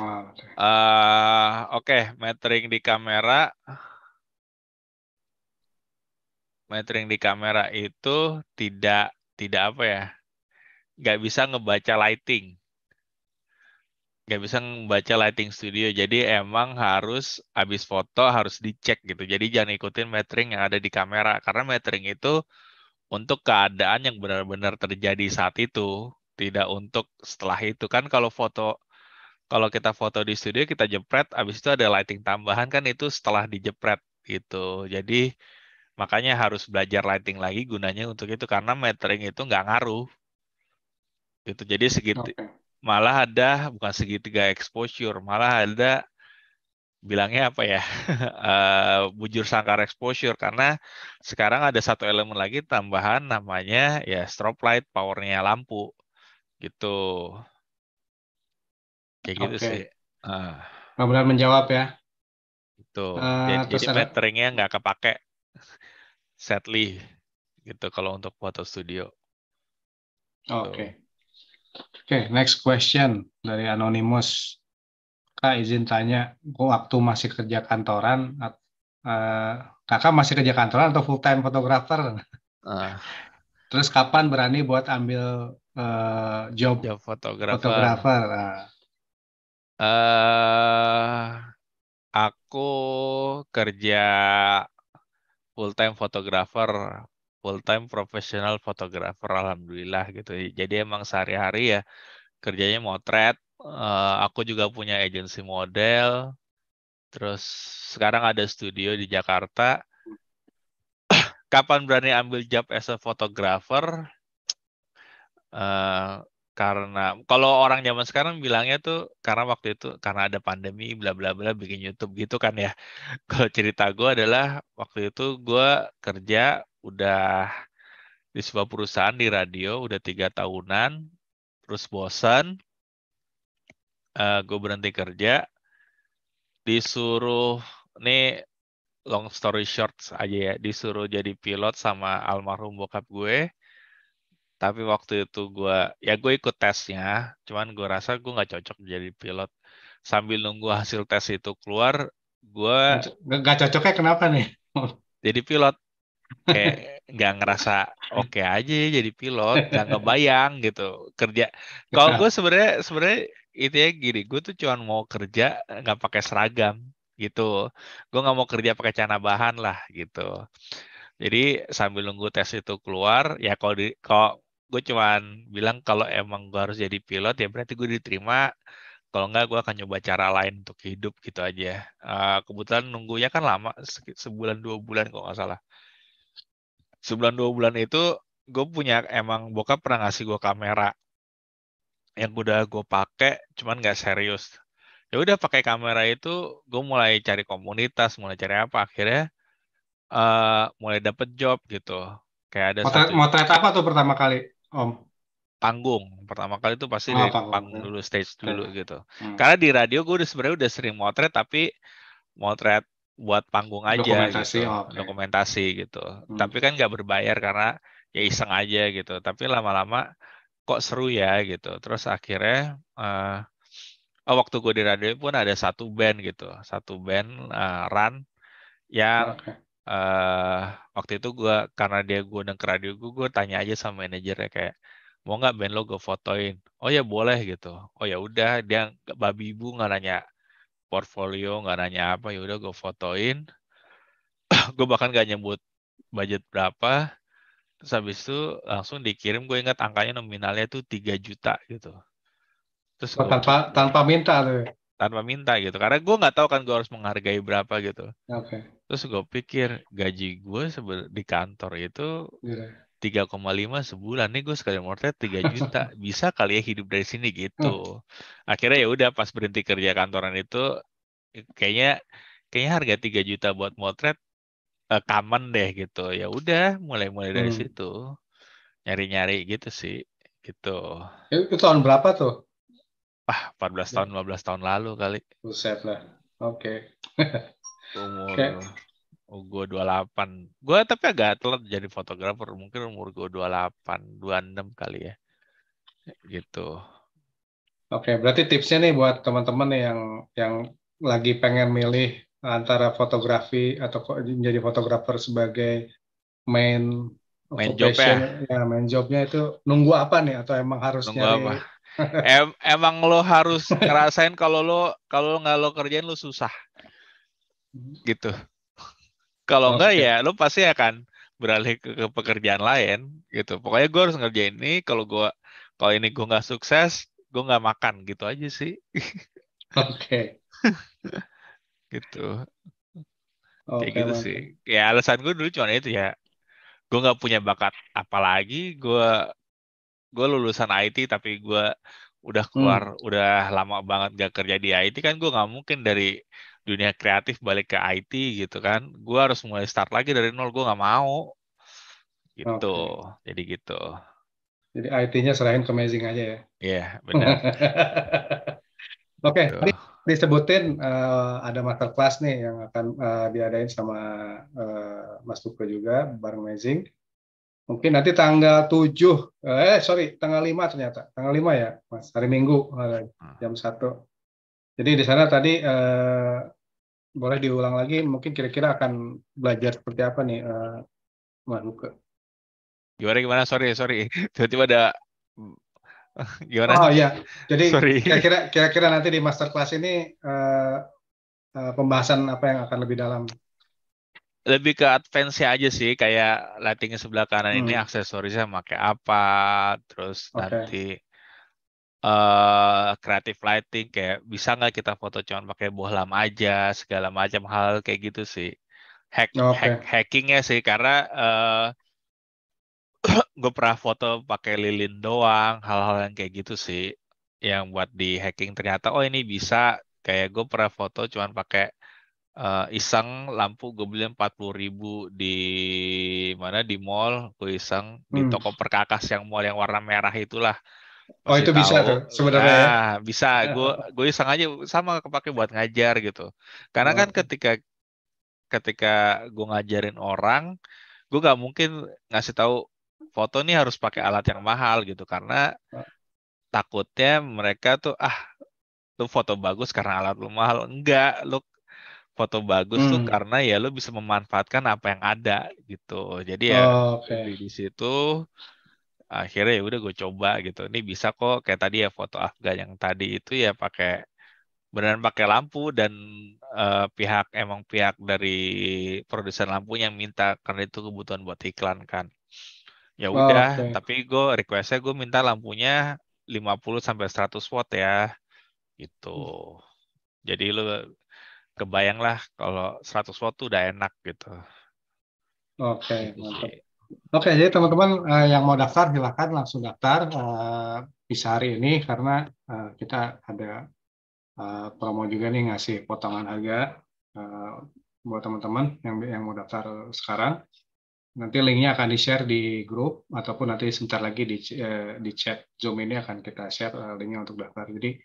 Oh, Oke, ah, okay. metering di kamera. Metering di kamera itu tidak tidak apa ya? nggak bisa ngebaca lighting nggak bisa membaca lighting studio jadi emang harus habis foto harus dicek gitu jadi jangan ikutin metering yang ada di kamera karena metering itu untuk keadaan yang benar-benar terjadi saat itu tidak untuk setelah itu kan kalau foto kalau kita foto di studio kita jepret habis itu ada lighting tambahan kan itu setelah dijepret gitu jadi makanya harus belajar lighting lagi gunanya untuk itu karena metering itu nggak ngaruh gitu jadi segitu okay malah ada bukan segitiga exposure, malah ada bilangnya apa ya uh, bujur sangkar exposure karena sekarang ada satu elemen lagi tambahan namanya ya strobe light powernya lampu gitu kayak okay. gitu sih uh. Ah. benar menjawab ya itu uh, eh, ya, jadi, jadi nggak kepake sadly gitu kalau untuk foto studio gitu. oke okay okay, next question dari anonymous. Kak izin tanya, waktu masih kerja kantoran, uh, kakak masih kerja kantoran atau full time fotografer? Uh. Ah. Terus kapan berani buat ambil uh, job, job fotografer? fotografer? Uh. Ah. Uh, eh, aku kerja full time fotografer full time profesional fotografer alhamdulillah gitu jadi emang sehari-hari ya kerjanya motret uh, aku juga punya agensi model terus sekarang ada studio di Jakarta kapan berani ambil job as a photographer uh, karena kalau orang zaman sekarang bilangnya tuh karena waktu itu karena ada pandemi bla bla bla bikin YouTube gitu kan ya. Kalau cerita gue adalah waktu itu gue kerja udah di sebuah perusahaan di radio udah tiga tahunan, terus bosan, uh, eh, gue berhenti kerja, disuruh nih long story short aja ya, disuruh jadi pilot sama almarhum bokap gue tapi waktu itu gue ya gue ikut tesnya cuman gue rasa gue nggak cocok jadi pilot sambil nunggu hasil tes itu keluar gue nggak cocoknya kenapa nih jadi pilot kayak nggak ngerasa oke okay aja ya jadi pilot nggak ngebayang gitu kerja kalau gue sebenarnya sebenarnya itu ya gini gue tuh cuman mau kerja nggak pakai seragam gitu gue nggak mau kerja pakai cana bahan lah gitu jadi sambil nunggu tes itu keluar, ya kalau di kalau gue cuman bilang kalau emang gue harus jadi pilot ya berarti gue diterima kalau enggak gue akan coba cara lain untuk hidup gitu aja uh, kebetulan nunggunya kan lama sebulan dua bulan kok nggak salah sebulan dua bulan itu gue punya emang bokap pernah ngasih gue kamera yang udah gue pakai cuman nggak serius ya udah pakai kamera itu gue mulai cari komunitas mulai cari apa akhirnya uh, mulai dapet job gitu kayak ada motret, satu... motret apa tuh pertama kali Om? Panggung. Pertama kali itu pasti oh, ah, di panggung, panggung ya. dulu, stage dulu gitu. Hmm. Karena di radio gue udah sebenarnya udah sering motret tapi motret buat panggung aja gitu. dokumentasi, gitu. Oh, okay. dokumentasi gitu. Hmm. Tapi kan nggak berbayar karena ya iseng aja gitu. Tapi lama-lama kok seru ya gitu. Terus akhirnya uh, waktu gue di radio pun ada satu band gitu, satu band uh, eh, Run yang okay uh, waktu itu gue karena dia gue ke radio gue gue tanya aja sama manajernya kayak mau nggak band lo gue fotoin oh ya boleh gitu oh ya udah dia babi ibu nggak nanya portfolio nggak nanya apa ya udah gue fotoin gue bahkan gak nyebut budget berapa terus habis itu langsung dikirim gue ingat angkanya nominalnya tuh tiga juta gitu terus gua, oh, tanpa tanpa minta tuh ya? tanpa minta gitu karena gue nggak tahu kan gue harus menghargai berapa gitu okay. Terus gue pikir gaji gue di kantor itu iya. tiga koma lima sebulan nih gue sekali mortet tiga juta bisa kali ya hidup dari sini gitu akhirnya ya udah pas berhenti kerja kantoran itu kayaknya kayaknya harga tiga juta buat motret uh, common deh gitu ya udah mulai mulai dari hmm. situ nyari nyari gitu sih gitu itu tahun berapa tuh ah 14 tahun 15 tahun lalu kali buset lah oke okay. Umur gue Oh, gue 28. Gue tapi agak telat jadi fotografer. Mungkin umur gue 28, 26 kali ya. Gitu. Oke, berarti tipsnya nih buat teman-teman yang yang lagi pengen milih antara fotografi atau menjadi fotografer sebagai main main jobnya ya main jobnya itu nunggu apa nih atau emang harus nunggu nyari apa? em emang lo harus ngerasain kalau lo kalau nggak lo kerjain lo susah Hmm. gitu. Kalau enggak ya lo pasti akan beralih ke, ke pekerjaan lain gitu. Pokoknya gue harus ngerjain ini. Kalau gue kalau ini gue nggak sukses, gue nggak makan gitu aja sih. Oke. Okay. gitu. Okay, Kayak gitu man. sih. Ya alasan gue dulu cuma itu ya. Gue nggak punya bakat apalagi. Gue gue lulusan IT tapi gue udah keluar hmm. udah lama banget gak kerja di IT kan gue nggak mungkin dari dunia kreatif balik ke IT gitu kan gue harus mulai start lagi dari nol gue nggak mau gitu okay. jadi gitu jadi IT-nya selain ke amazing aja ya iya yeah, benar oke okay. Gitu. disebutin uh, ada masterclass nih yang akan uh, diadain sama uh, Mas Tuko juga bareng amazing Mungkin nanti tanggal 7, eh sorry, tanggal 5 ternyata. Tanggal 5 ya, Mas, hari Minggu, hmm. jam 1. Jadi di sana tadi eh, boleh diulang lagi mungkin kira-kira akan belajar seperti apa nih uh, eh, Manuka? Gimana gimana sorry sorry tiba-tiba ada gimana? Oh iya jadi kira-kira kira-kira nanti di master masterclass ini uh, uh, pembahasan apa yang akan lebih dalam? Lebih ke advance aja sih kayak lightingnya sebelah kanan hmm. ini aksesorisnya pakai apa terus okay. nanti uh, creative lighting kayak bisa nggak kita foto cuman pakai bohlam aja segala macam hal kayak gitu sih hack, okay. hack hackingnya sih karena eh, uh, gue pernah foto pakai lilin doang hal-hal yang kayak gitu sih yang buat di hacking ternyata oh ini bisa kayak gue pernah foto cuman pakai uh, iseng lampu gue beli empat puluh ribu di mana di mall gue iseng hmm. di toko perkakas yang mall yang warna merah itulah Oh itu tahu. bisa tuh sebenarnya. Nah, ya? Ah, bisa. Gue ya. gue aja sama kepake buat ngajar gitu. Karena kan oh. kan ketika ketika gue ngajarin orang, gue gak mungkin ngasih tahu foto nih harus pakai alat yang mahal gitu karena oh. takutnya mereka tuh ah lu foto bagus karena alat lu mahal enggak lu foto bagus hmm. tuh karena ya lu bisa memanfaatkan apa yang ada gitu jadi ya oh, okay. di situ akhirnya ya udah gue coba gitu ini bisa kok kayak tadi ya foto Afgan yang tadi itu ya pakai beneran pakai lampu dan uh, pihak emang pihak dari produsen lampunya yang minta karena itu kebutuhan buat iklan kan ya ah, udah oh, tapi gue requestnya gue minta lampunya 50 sampai 100 watt ya gitu hmm. jadi lu kebayang lah kalau 100 watt tuh udah enak gitu oke okay, mantap gitu. Oke, jadi teman-teman uh, yang mau daftar silahkan langsung daftar uh, bisa hari ini karena uh, kita ada uh, promo juga nih ngasih potongan harga uh, buat teman-teman yang yang mau daftar sekarang. Nanti linknya akan di-share di grup ataupun nanti sebentar lagi di uh, di chat Zoom ini akan kita share uh, linknya untuk daftar. Jadi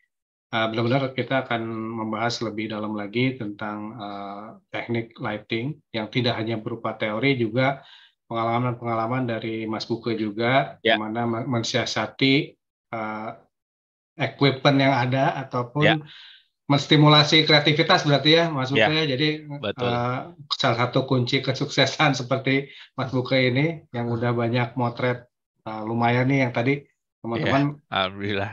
uh, benar-benar kita akan membahas lebih dalam lagi tentang uh, teknik lighting yang tidak hanya berupa teori juga pengalaman-pengalaman dari Mas Buke juga, yeah. mana mensiasati uh, equipment yang ada ataupun yeah. menstimulasi kreativitas berarti ya Mas Buke. Ya. Yeah. Jadi Uh, salah satu kunci kesuksesan seperti Mas Buke ini yang hmm. udah banyak motret uh, lumayan nih yang tadi teman-teman. Yeah. Alhamdulillah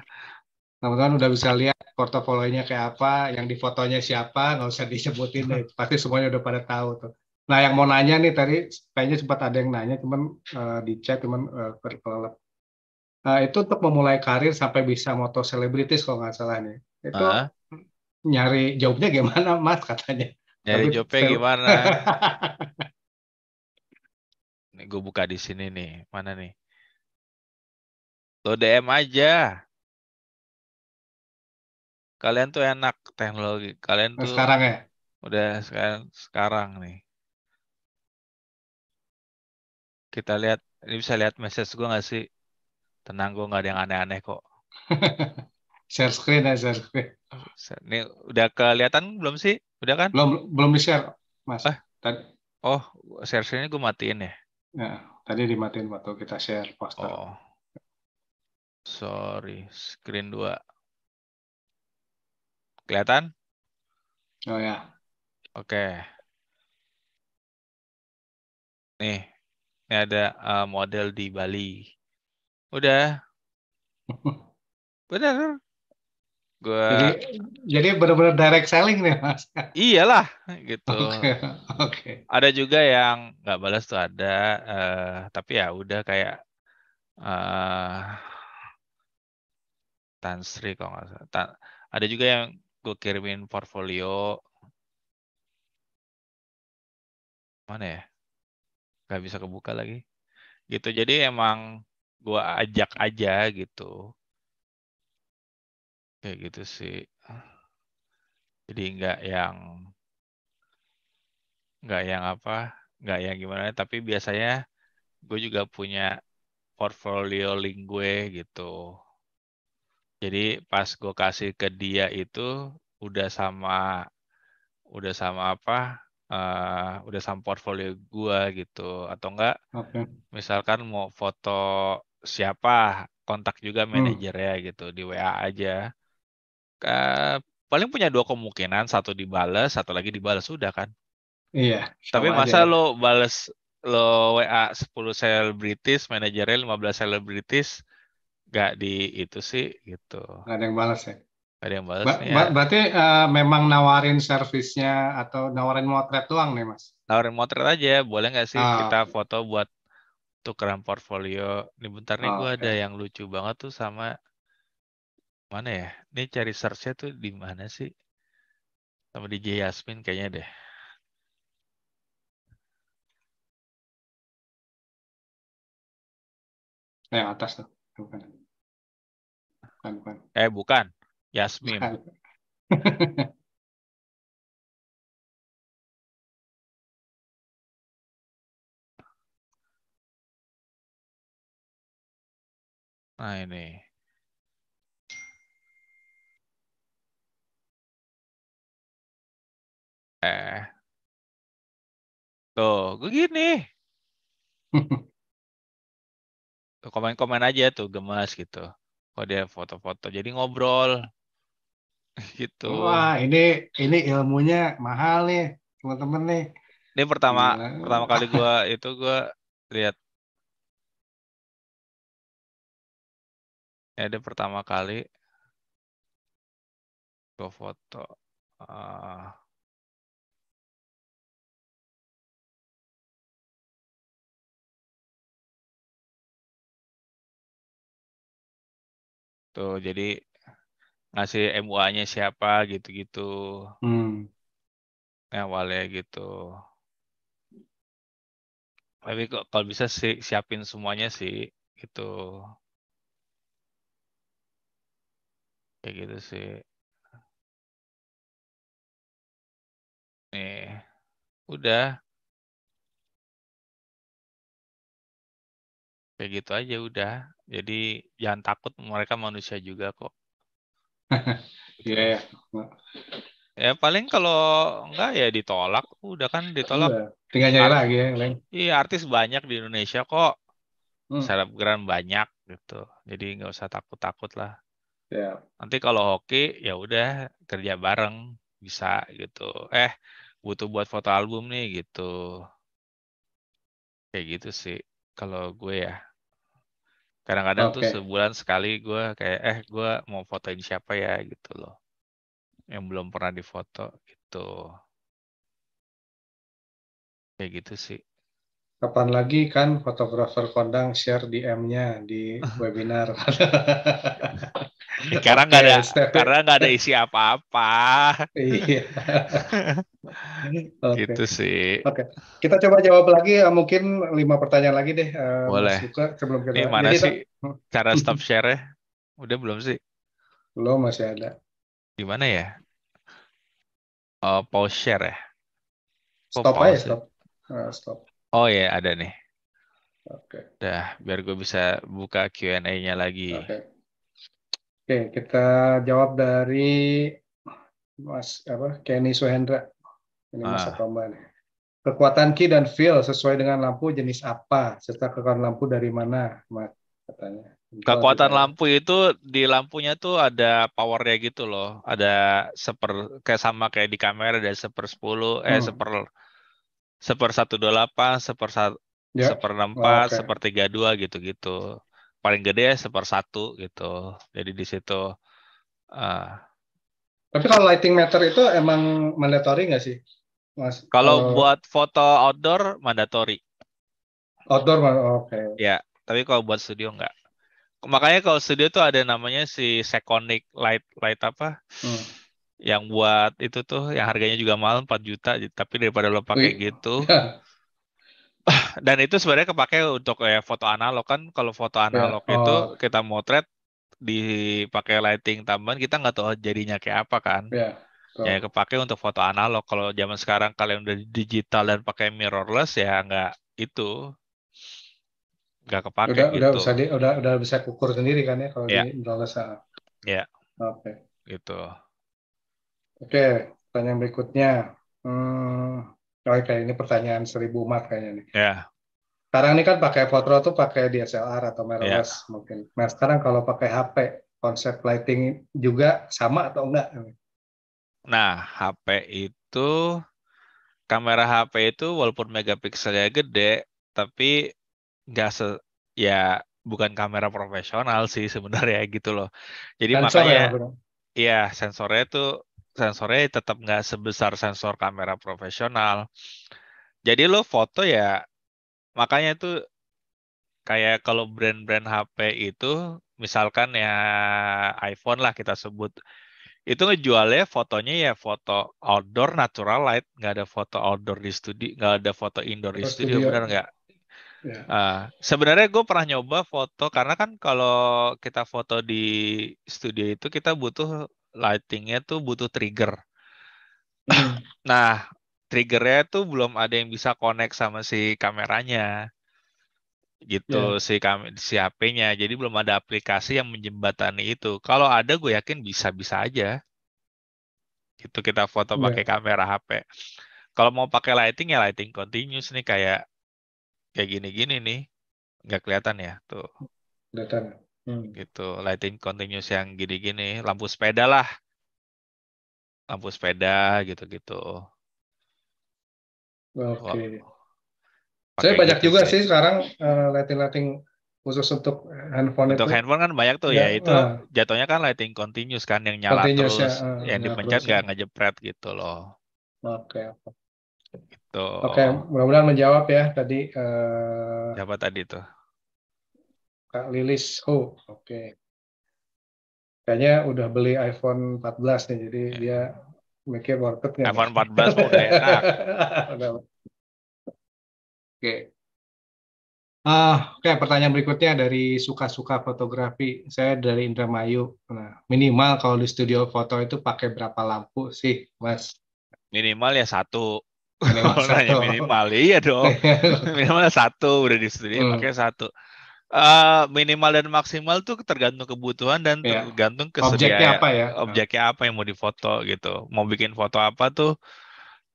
teman-teman udah bisa lihat portofolionya kayak apa, yang difotonya siapa, nggak usah disebutin deh. Pasti semuanya udah pada tahu tuh. Nah, yang mau nanya nih tadi kayaknya sempat ada yang nanya, cuman uh, di chat, cuman uh, Uh, itu untuk memulai karir sampai bisa moto selebritis kalau nggak salah nih. Itu uh. nyari jawabnya gimana, Mas katanya? Nyari jawabnya gimana? nih gue buka di sini nih, mana nih? Lo DM aja. Kalian tuh enak teknologi. Kalian nah, tuh sekarang ya. Udah sekarang sekarang nih kita lihat ini bisa lihat message gue nggak sih tenang gue nggak ada yang aneh-aneh kok share screen ya share screen ini udah kelihatan belum sih udah kan belum belum di share mas eh? tadi oh share screen gue matiin ya Nah, tadi dimatiin waktu kita share poster. Oh. Sorry, screen dua Kelihatan? Oh ya. Oke. Nih, ada uh, model di Bali. Udah. benar. Gua... Jadi, jadi benar-benar direct selling nih mas. Iyalah gitu. Oke. Okay. Okay. Ada juga yang nggak balas tuh ada, uh, tapi ya udah kayak uh, eh, Tansri kalau nggak salah. Tan ada juga yang gue kirimin portfolio. Mana ya? nggak bisa kebuka lagi gitu jadi emang gua ajak aja gitu kayak gitu sih jadi nggak yang nggak yang apa nggak yang gimana tapi biasanya gue juga punya portfolio link gue gitu jadi pas gue kasih ke dia itu udah sama udah sama apa uh, udah sama portfolio gue gitu atau enggak okay. misalkan mau foto siapa kontak juga hmm. manajernya hmm. gitu di WA aja Ke, eh, paling punya dua kemungkinan satu dibales satu lagi dibales sudah kan iya tapi masa aja. lo bales lo WA 10 selebritis manajernya 15 selebritis gak di itu sih gitu gak ada yang balas ya ada yang balas. Ba ya. ba Berarti uh, memang nawarin servisnya atau nawarin motret doang nih, Mas? Nawarin motret aja. Boleh nggak sih kita ah. foto buat tukeran portfolio? Nih bentar nih ah, gue okay. ada yang lucu banget tuh sama mana ya? Ini cari searchnya tuh di mana sih? Sama DJ Yasmin kayaknya deh. Yang eh, atas tuh. Bukan. Bukan, bukan. Eh, bukan. Yasmin. Nah. nah ini. Eh. Tuh, gue gini. Komen-komen aja tuh gemas gitu. Kok dia foto-foto. Jadi ngobrol. gitu. Wah, ini ini ilmunya mahal nih, teman-teman nih. Ini pertama Gila. pertama kali gue itu gua lihat Ya, ini pertama kali gua foto uh, Tuh, jadi ngasih MUA-nya siapa gitu-gitu. Hmm. Awalnya gitu. Tapi kok kalau bisa sih siapin semuanya sih gitu. Kayak gitu sih. Nih, udah. Kayak gitu aja udah. Jadi jangan takut mereka manusia juga kok. Iya. yeah. Ya paling kalau enggak ya ditolak, udah kan ditolak. Iya. Tinggal nyari lagi ya, Leng. Iya, artis banyak di Indonesia kok. Hmm. Selebgram banyak gitu. Jadi nggak usah takut-takut lah. Yeah. Nanti kalau hoki ya udah kerja bareng bisa gitu. Eh, butuh buat foto album nih gitu. Kayak gitu sih kalau gue ya kadang-kadang okay. tuh sebulan sekali gue kayak eh gue mau fotoin siapa ya gitu loh yang belum pernah difoto gitu kayak gitu sih kapan lagi kan fotografer kondang share DM-nya di webinar. Sekarang nggak ada sekarang karena nggak ada isi apa-apa. iya. okay. Gitu sih. Oke. Okay. Kita coba jawab lagi eh, mungkin lima pertanyaan lagi deh. Eh, Boleh. Suka sebelum kita. Ini mana Jadi, sih tak... cara stop share-nya? Udah belum sih? Belum masih ada. Di mana ya? Oh, pause share ya? stop aja, stop. Uh, stop. Oh ya, ada nih. Oke. Okay. Dah, biar gue bisa buka Q&A-nya lagi. Oke. Okay. Oke, okay, kita jawab dari Mas apa? Kenny Suhendra. Ini Mas ah. Atomba nih. Kekuatan key dan feel sesuai dengan lampu jenis apa serta kekuatan lampu dari mana, Mas? Katanya. Kekuatan lampu itu di lampunya tuh ada powernya gitu loh. Ada seper kayak sama kayak di kamera ada seper sepuluh eh hmm. seper seper satu dua delapan seper satu ya. seper enam empat seper tiga dua gitu gitu paling gede ya seper satu gitu jadi di situ uh, tapi kalau lighting meter itu emang mandatory nggak sih mas kalau uh, buat foto outdoor mandatory outdoor oke okay. ya tapi kalau buat studio nggak makanya kalau studio tuh ada namanya si seconic light light apa hmm yang buat itu tuh yang harganya juga mahal 4 juta tapi daripada lo pakai gitu dan itu sebenarnya kepake untuk ya foto analog kan kalau foto ya, analog itu oh. itu kita motret dipakai lighting tambahan kita nggak tahu jadinya kayak apa kan ya. So. ya kepake untuk foto analog kalau zaman sekarang kalian udah digital dan pakai mirrorless ya nggak itu nggak kepake udah, gitu udah bisa di, udah udah bisa kukur sendiri kan ya kalau ya. di mirrorless ah. ya oke okay. gitu Oke, pertanyaan berikutnya. Hmm, oke, oh, ini pertanyaan seribu umat kayaknya nih. Ya. Yeah. Sekarang ini kan pakai foto tuh pakai DSLR atau mirrorless yeah. mungkin. Nah sekarang kalau pakai HP, konsep lighting juga sama atau enggak? Nah HP itu kamera HP itu walaupun megapikselnya gede, tapi nggak se ya bukan kamera profesional sih sebenarnya gitu loh. Jadi Sensor makanya ya, Iya, sensornya tuh sensornya tetap nggak sebesar sensor kamera profesional. Jadi lo foto ya makanya itu kayak kalau brand-brand HP itu misalkan ya iPhone lah kita sebut itu ngejualnya fotonya ya foto outdoor natural light nggak ada foto outdoor di studio nggak ada foto indoor di studio, studio. benar nggak yeah. Ya. uh, sebenarnya gue pernah nyoba foto karena kan kalau kita foto di studio itu kita butuh lightingnya tuh butuh trigger. Hmm. nah, triggernya tuh belum ada yang bisa connect sama si kameranya gitu yeah. si si HP-nya. Jadi belum ada aplikasi yang menjembatani itu. Kalau ada gue yakin bisa-bisa aja. Gitu kita foto yeah. pakai kamera HP. Kalau mau pakai lighting ya lighting continuous nih kayak kayak gini-gini nih. Gak kelihatan ya tuh. Kelihatan hmm. gitu lighting continuous yang gini-gini lampu sepeda lah lampu sepeda gitu-gitu oke okay. saya banyak gitu juga sih, sekarang uh, eh, lighting lighting khusus untuk handphone untuk itu. handphone kan banyak tuh ya, ya itu uh, jatuhnya kan lighting continuous kan yang nyala ya, eh, terus ya, uh, yang dipencet nggak ya. ngejepret gitu loh oke okay. gitu oke okay, mudah-mudahan menjawab ya tadi uh, siapa tadi tuh Kak Lilis Ho. Oh, oke. Okay. Kayaknya udah beli iPhone 14 nih, jadi yeah. dia mikir worth it nggak? iPhone 14 udah enak. Oke. Ah, oke pertanyaan berikutnya dari suka-suka fotografi. Saya dari Indramayu. Nah, minimal kalau di studio foto itu pakai berapa lampu sih, Mas? Minimal ya satu. Minimal, satu. minimal iya dong. minimal satu udah di studio hmm. pakai satu uh, minimal dan maksimal tuh tergantung kebutuhan dan yeah. tergantung kesediaan. Objeknya apa ya? Objeknya apa yang mau difoto gitu. Mau bikin foto apa tuh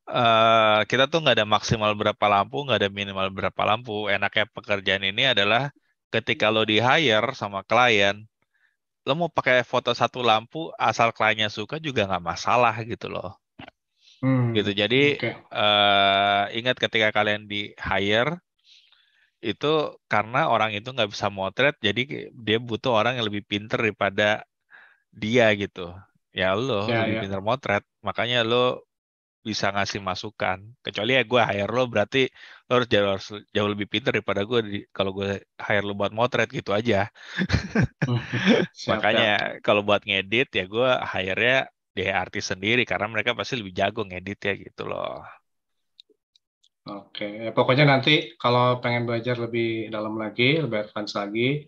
uh, kita tuh nggak ada maksimal berapa lampu, nggak ada minimal berapa lampu. Enaknya pekerjaan ini adalah ketika lo di hire sama klien, lo mau pakai foto satu lampu asal kliennya suka juga nggak masalah gitu loh. Hmm, gitu. Jadi okay. uh, eh, ingat ketika kalian di hire itu karena orang itu nggak bisa motret jadi dia butuh orang yang lebih pinter daripada dia gitu ya lo ya, lebih ya. pinter motret makanya lo bisa ngasih masukan kecuali ya gue hire lo berarti lo harus jauh, jauh lebih pinter daripada gue di, kalau gue hire lo buat motret gitu aja makanya kalau buat ngedit ya gue hire ya di artis sendiri karena mereka pasti lebih jago ngedit ya gitu loh Oke, ya pokoknya nanti kalau pengen belajar lebih dalam lagi, lebih advance lagi,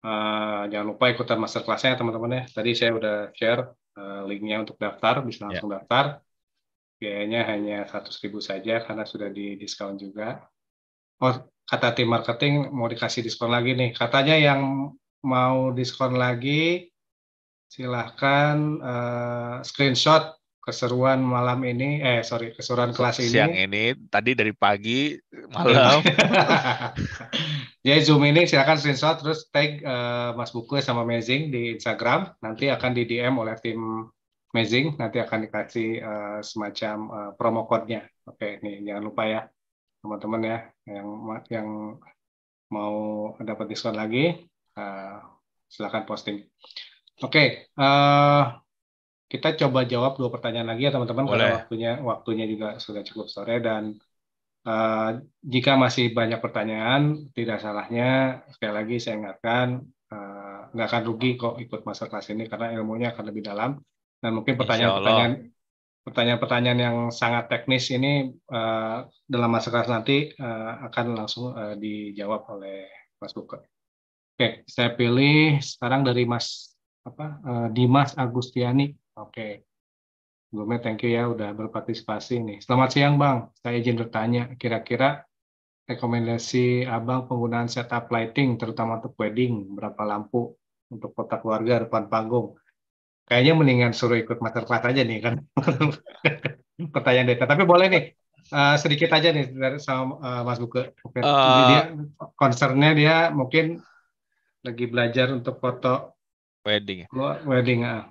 uh, jangan lupa ikutan masterclassnya ya teman-teman ya. Tadi saya udah share uh, linknya untuk daftar, bisa ya. langsung yeah. daftar. Biayanya hanya ribu saja karena sudah di diskon juga. Oh, kata tim marketing mau dikasih diskon lagi nih. Katanya yang mau diskon lagi, silahkan uh, screenshot keseruan malam ini eh sorry keseruan kelas ini siang ini tadi dari pagi malam ya zoom ini silakan screenshot terus tag uh, Mas Buku sama Amazing di Instagram nanti akan di DM oleh tim Amazing nanti akan dikasih uh, semacam uh, promo code-nya oke ini jangan lupa ya teman-teman ya yang yang mau dapat diskon lagi uh, silakan posting oke uh, kita coba jawab dua pertanyaan lagi ya teman-teman karena waktunya waktunya juga sudah cukup sore dan uh, jika masih banyak pertanyaan tidak salahnya sekali lagi saya ingatkan uh, nggak akan rugi kok ikut masterclass ini karena ilmunya akan lebih dalam dan mungkin pertanyaan-pertanyaan pertanyaan-pertanyaan yang sangat teknis ini uh, dalam masterclass nanti uh, akan langsung uh, dijawab oleh Mas Buka. Oke, saya pilih sekarang dari Mas apa uh, Dimas Agustiani. Oke. Gue thank you ya udah berpartisipasi nih. Selamat siang Bang. Saya izin bertanya, kira-kira rekomendasi Abang penggunaan setup lighting terutama untuk wedding, berapa lampu untuk kotak keluarga depan panggung? Kayaknya mendingan suruh ikut masterclass aja nih kan. Pertanyaan data, tapi boleh nih Uh, sedikit aja nih dari sama uh, Mas Buke. Okay. Uh, eh. dia concernnya dia mungkin lagi belajar untuk foto wedding. Ya? Wedding. Uh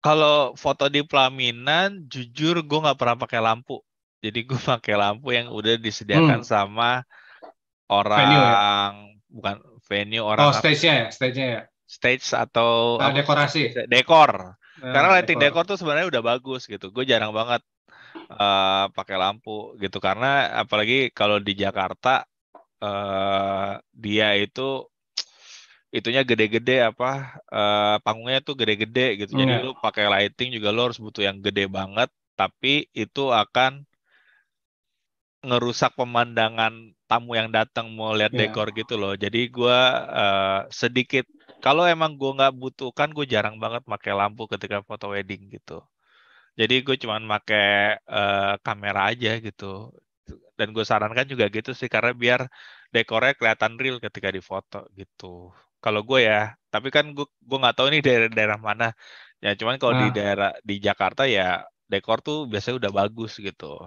kalau foto di pelaminan jujur gue nggak pernah pakai lampu jadi gue pakai lampu yang udah disediakan hmm. sama orang venue, ya? bukan venue orang oh stage ya stage ya stage atau nah, apa, dekorasi dekor nah, karena lighting dekor. dekor tuh sebenarnya udah bagus gitu gue jarang banget uh, pakai lampu gitu karena apalagi kalau di Jakarta uh, dia itu itunya gede-gede apa uh, panggungnya tuh gede-gede gitu. Jadi lo iya. lu pakai lighting juga lu harus butuh yang gede banget tapi itu akan ngerusak pemandangan tamu yang datang mau lihat yeah. dekor gitu loh. Jadi gue uh, sedikit kalau emang gue nggak butuhkan gue jarang banget pakai lampu ketika foto wedding gitu. Jadi gue cuman pakai uh, kamera aja gitu. Dan gue sarankan juga gitu sih karena biar dekornya kelihatan real ketika difoto gitu kalau gue ya tapi kan gue gue nggak tahu ini daerah-daerah mana ya cuman kalau di ah. daerah di Jakarta ya dekor tuh biasanya udah bagus gitu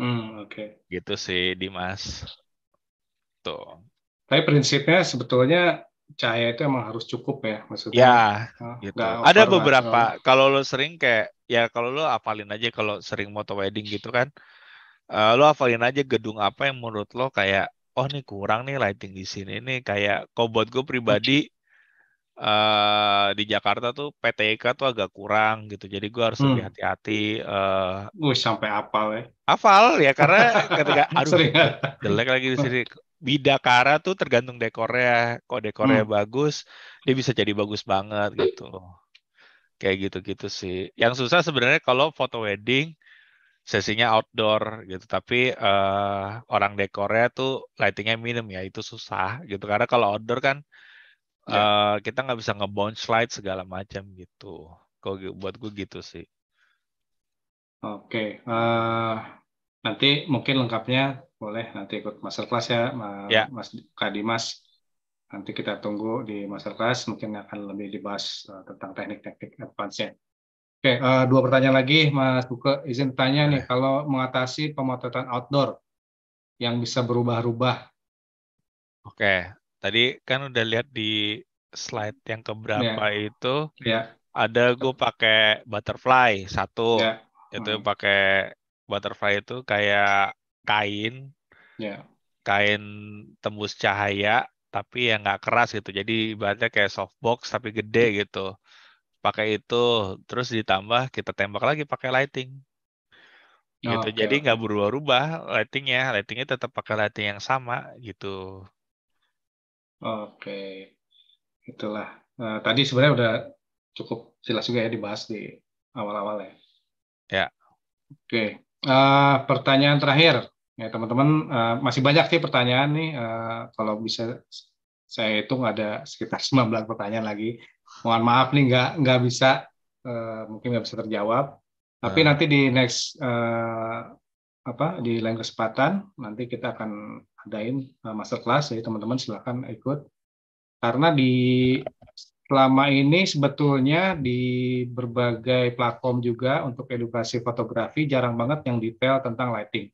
hmm, oke okay. gitu sih Dimas tuh tapi prinsipnya sebetulnya cahaya itu emang harus cukup ya maksudnya. Ya, nah, gitu. Ada beberapa oh. kalau lo sering kayak ya kalau lo apalin aja kalau sering moto wedding gitu kan. Uh, lo hafalin aja gedung apa yang menurut lo kayak oh nih kurang nih lighting di sini nih kayak kok buat gue pribadi uh, di Jakarta tuh PTK tuh agak kurang gitu. Jadi gue harus lebih hmm. hati-hati. Uh, sampai apal ya? Apal ya karena ketika aduh jelek lagi di sini. Bidakara tuh tergantung dekornya. Kok dekornya hmm. bagus, dia bisa jadi bagus banget gitu. Kayak gitu-gitu sih. Yang susah sebenarnya kalau foto wedding sesinya outdoor gitu tapi uh, orang dekornya tuh lightingnya minim ya itu susah gitu karena kalau outdoor kan yeah. Ya. uh, kita nggak bisa ngebounce light segala macam gitu kok buat gue gitu sih oke okay. uh, eh, nanti mungkin lengkapnya boleh nanti ikut masterclass ya, ya. mas yeah. mas Kak nanti kita tunggu di masterclass mungkin akan lebih dibahas uh, tentang teknik-teknik advance-nya Oke, uh, dua pertanyaan lagi, Mas Buke. Izin tanya nih, kalau mengatasi pemotretan outdoor yang bisa berubah-ubah. Oke, tadi kan udah lihat di slide yang keberapa yeah. itu, yeah. ada gue pakai butterfly satu, yeah. itu hmm. pakai butterfly itu kayak kain, yeah. kain tembus cahaya, tapi yang nggak keras gitu. Jadi ibaratnya kayak softbox tapi gede gitu pakai itu terus ditambah kita tembak lagi pakai lighting gitu okay. jadi nggak berubah-ubah lightingnya lightingnya tetap pakai lighting yang sama gitu oke okay. itulah nah, tadi sebenarnya udah cukup jelas juga ya dibahas di awal-awal ya ya oke okay. uh, eh, pertanyaan terakhir ya teman-teman uh, masih banyak sih pertanyaan nih uh, kalau bisa saya hitung ada sekitar 19 pertanyaan lagi. Mohon maaf nih nggak nggak bisa uh, mungkin nggak bisa terjawab. Tapi nah. nanti di next uh, apa di lain kesempatan nanti kita akan adain uh, masterclass ya teman-teman silahkan ikut karena di selama ini sebetulnya di berbagai platform juga untuk edukasi fotografi jarang banget yang detail tentang lighting.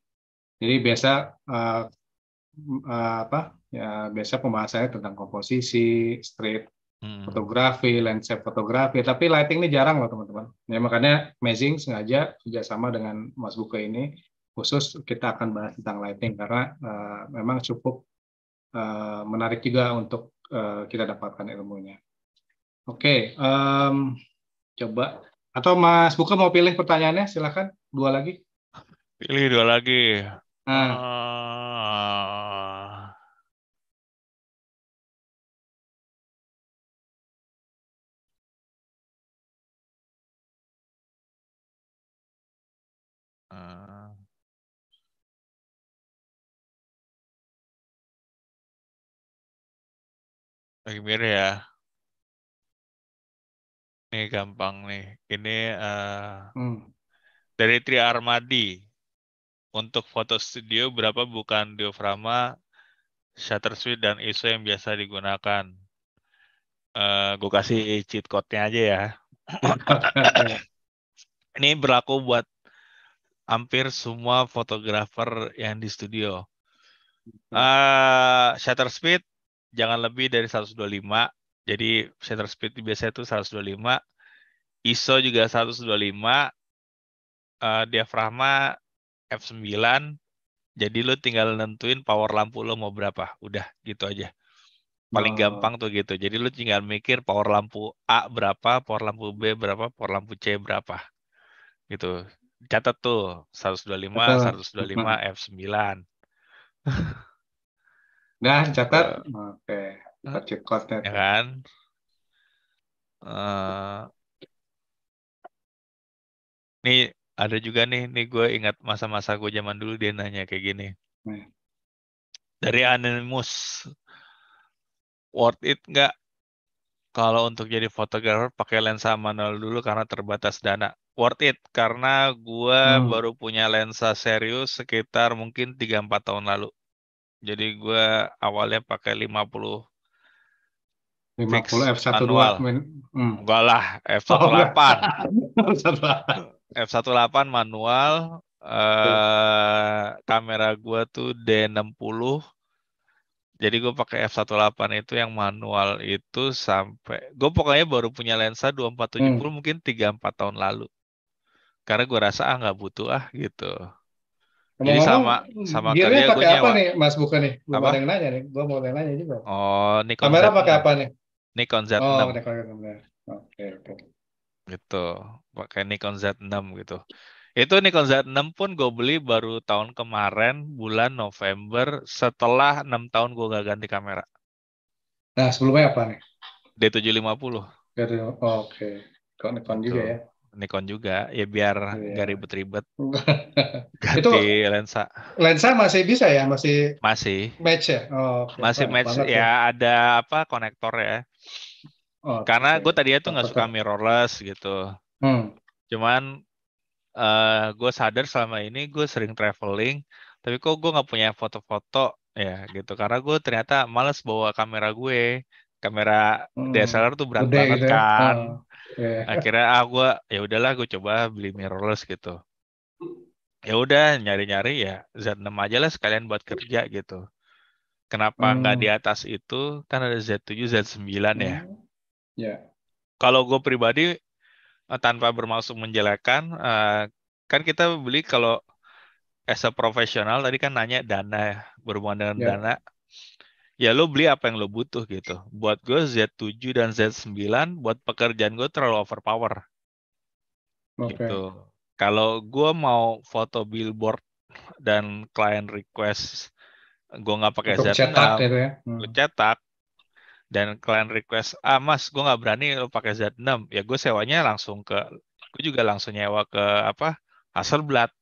Jadi biasa uh, uh, apa ya biasa pembahasannya tentang komposisi, street hmm. fotografi, landscape fotografi, tapi lighting ini jarang loh teman-teman. Ya makanya amazing sengaja kerjasama dengan Mas Buka ini khusus kita akan bahas tentang lighting karena uh, memang cukup uh, menarik juga untuk uh, kita dapatkan ilmunya. Oke, okay, um, coba atau Mas Buka mau pilih pertanyaannya silahkan dua lagi. Pilih dua lagi. hmm. Uh, uh, lagi mirip ya ini gampang nih ini uh, hmm. dari Tri Armadi untuk foto studio berapa bukan diafragma shutter speed dan ISO yang biasa digunakan uh, eh, gue kasih cheat code-nya aja ya ini berlaku buat hampir semua fotografer yang di studio. Uh, shutter speed jangan lebih dari 125. Jadi shutter speed biasanya itu 125. ISO juga 125. Uh, ah, diafragma F9. Jadi lu tinggal nentuin power lampu lo mau berapa. Udah gitu aja. Paling gampang tuh gitu. Jadi lu tinggal mikir power lampu A berapa, power lampu B berapa, power lampu C berapa. Gitu catat tuh 125 Betul. 125 F9 Nah, catat. Eh, Oke, eh, okay. Ya kan? Uh, nih ada juga nih, nih gue ingat masa-masa gue zaman dulu dia nanya kayak gini. Dari anonymous, worth it nggak kalau untuk jadi fotografer pakai lensa manual dulu karena terbatas dana? worth it karena gua hmm. baru punya lensa serius sekitar mungkin 3 4 tahun lalu. Jadi gua awalnya pakai 50 50 F12 manual. Min, hmm. Enggak lah, F18. Oh, F18 manual uh, kamera gua tuh D60. Jadi gue pakai F18 itu yang manual itu sampai gue pokoknya baru punya lensa 2470 hmm. mungkin 3 4 tahun lalu karena gue rasa ah nggak butuh ah gitu Ngomong jadi sama sama gearnya pakai apa nyewa. nih mas bukan nih gue mau yang nanya nih gue mau yang nanya juga oh Nikon kamera pakai apa nih Nikon Z6 oh Nikon Z6 ya. oke okay, oke okay. gitu pakai Nikon Z6 gitu itu Nikon Z6 pun gue beli baru tahun kemarin bulan November setelah enam tahun gue gak ganti kamera. Nah sebelumnya apa nih? D750. d Oh, Oke. Okay. Kok Nikon gitu. juga ya? Nikon juga ya biar yeah. gak ribet-ribet ganti itu, lensa lensa masih bisa ya masih masih match ya oh, okay. masih match ya, ya ada apa konektor ya oh, karena okay. gue tadi itu nggak suka mirrorless gitu hmm. cuman uh, eh, gue sadar selama ini gue sering traveling tapi kok gue nggak punya foto-foto ya gitu karena gue ternyata males bawa kamera gue kamera hmm. DSLR tuh berat Udah, banget gitu ya? kan Hmm. Iya. akhirnya ah gue ya udahlah gue coba beli mirrorless gitu ya udah nyari-nyari ya Z6 aja lah sekalian buat kerja gitu kenapa hmm. nggak hmm. di atas itu kan ada Z7 Z9 ya hmm. ya yeah. kalau gue pribadi eh, tanpa bermaksud menjelekan eh, kan kita beli kalau as a profesional tadi kan nanya dana ya, berhubungan dengan yeah. dana ya lo beli apa yang lo butuh gitu. Buat gue Z7 dan Z9 buat pekerjaan gue terlalu overpower. Okay. Gitu. Kalau gue mau foto billboard dan klien request gue nggak pakai Z6, cetak, gitu ya. hmm. cetak dan klien request ah mas gue nggak berani lo pakai Z6 ya gue sewanya langsung ke gue juga langsung nyewa ke apa Hasselblad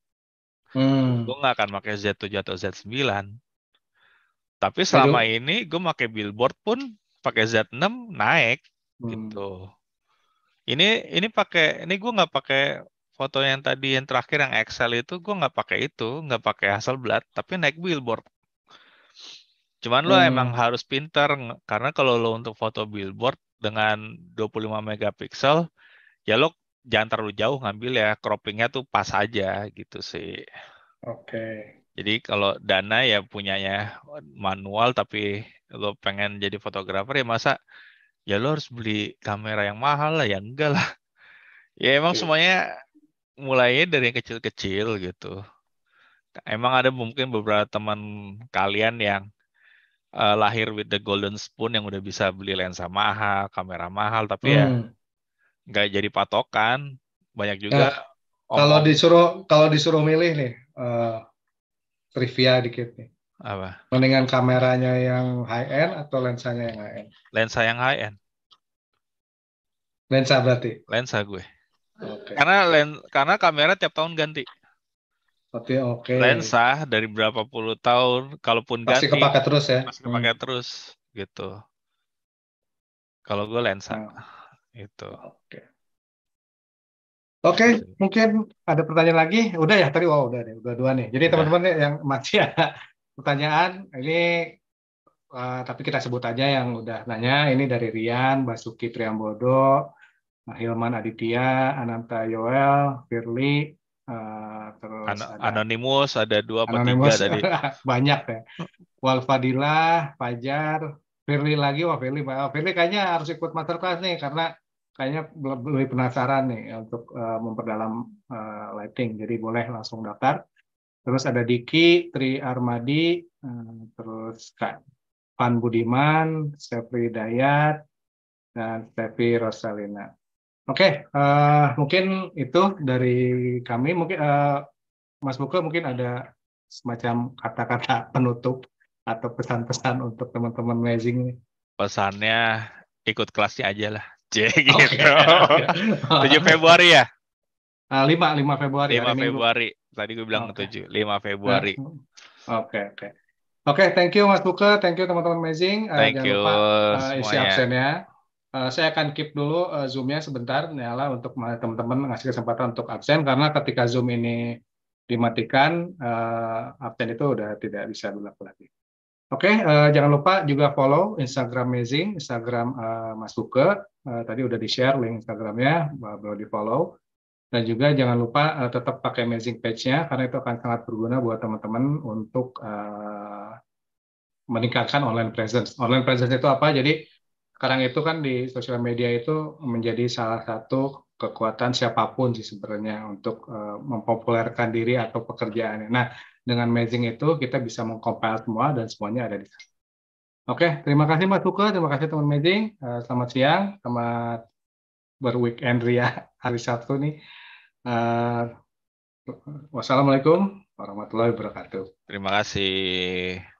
hmm. gue nggak akan pakai Z7 atau Z9 tapi selama Aduh. ini gue pakai billboard pun pakai Z6 naik hmm. gitu. Ini ini pakai ini gue nggak pakai foto yang tadi yang terakhir yang Excel itu gue nggak pakai itu nggak pakai hasil Hasselblad tapi naik billboard. Cuman lo hmm. emang harus pinter karena kalau lo untuk foto billboard dengan 25 megapiksel ya lo jangan terlalu jauh ngambil ya croppingnya tuh pas aja gitu sih. Oke. Okay. Jadi kalau dana ya punyanya manual tapi lo pengen jadi fotografer ya masa ya lo harus beli kamera yang mahal lah ya enggak lah. Ya emang iya. semuanya mulainya dari yang kecil-kecil gitu. Emang ada mungkin beberapa teman kalian yang uh, lahir with the golden spoon yang udah bisa beli lensa mahal, kamera mahal tapi ya hmm. enggak jadi patokan. Banyak juga. Ya, kalau disuruh kalau disuruh milih nih uh, trivia dikit nih. Apa? Mendingan kameranya yang high end atau lensanya yang high end? Lensa yang high end. Lensa berarti? Lensa gue. Okay. Karena len karena kamera tiap tahun ganti. Oke, oke. Okay. Lensa dari berapa puluh tahun kalaupun masih ganti. Masih kepake terus ya. Masih kepake hmm. terus gitu. Kalau gue lensa nah. gitu. Oke. Okay. Oke, okay, gitu. mungkin ada pertanyaan lagi. Udah ya tadi, wow, udah deh, udah dua nih. Jadi teman-teman ya. yang masih ada pertanyaan, ini uh, tapi kita sebut aja yang udah nanya. Ini dari Rian, Basuki Triambodo, Hilman Aditya, Ananta Yoel, Firly, uh, terus An ada, Anonymous ada dua Anonymous, tiga tadi. banyak ya. Walfadilah, Fajar, Firly lagi, wah Firly, Wah Firly kayaknya harus ikut masterclass nih karena kayaknya lebih penasaran nih eh, untuk uh, memperdalam uh, lighting. Jadi boleh langsung daftar. Terus ada Diki, Tri Armadi, uh, terus Kak Pan Budiman, Sepri Dayat, dan Stevi Rosalina. Oke, okay, uh, mungkin itu dari kami. Mungkin uh, Mas Buka mungkin ada semacam kata-kata penutup atau pesan-pesan untuk teman-teman amazing Pesannya ikut kelasnya aja lah. Cie gitu. Okay, okay. 7 Februari ya? Uh, 5 5 Februari. 5 Februari. Minggu. Tadi gue bilang okay. 7, 5 Februari. Hmm. Oke, okay, oke. Okay. Oke, okay, thank you Mas Buka, thank you teman-teman amazing. Uh, thank jangan you lupa uh, isi absennya. Uh, saya akan keep dulu uh, Zoom-nya sebentar, nyala untuk teman-teman ngasih kesempatan untuk absen karena ketika Zoom ini dimatikan, uh, absen itu udah tidak bisa berlaku lagi. Oke, okay, uh, eh, jangan lupa juga follow Instagram Amazing, Instagram uh, Mas Buke. Uh, eh, tadi udah di-share link Instagramnya, baru di-follow. Dan juga jangan lupa uh, tetap pakai Amazing Page-nya, karena itu akan sangat berguna buat teman-teman untuk uh, meningkatkan online presence. Online presence itu apa? Jadi sekarang itu kan di sosial media itu menjadi salah satu kekuatan siapapun sih sebenarnya untuk uh, mempopulerkan diri atau pekerjaannya. Nah, dengan Amazing itu kita bisa mengcompile semua dan semuanya ada di sana. Oke, terima kasih Mas Tuke, terima kasih teman Amazing. Eh, selamat siang, selamat berweekend Ria hari Sabtu nih. Eh, wassalamualaikum warahmatullahi wabarakatuh. Terima kasih.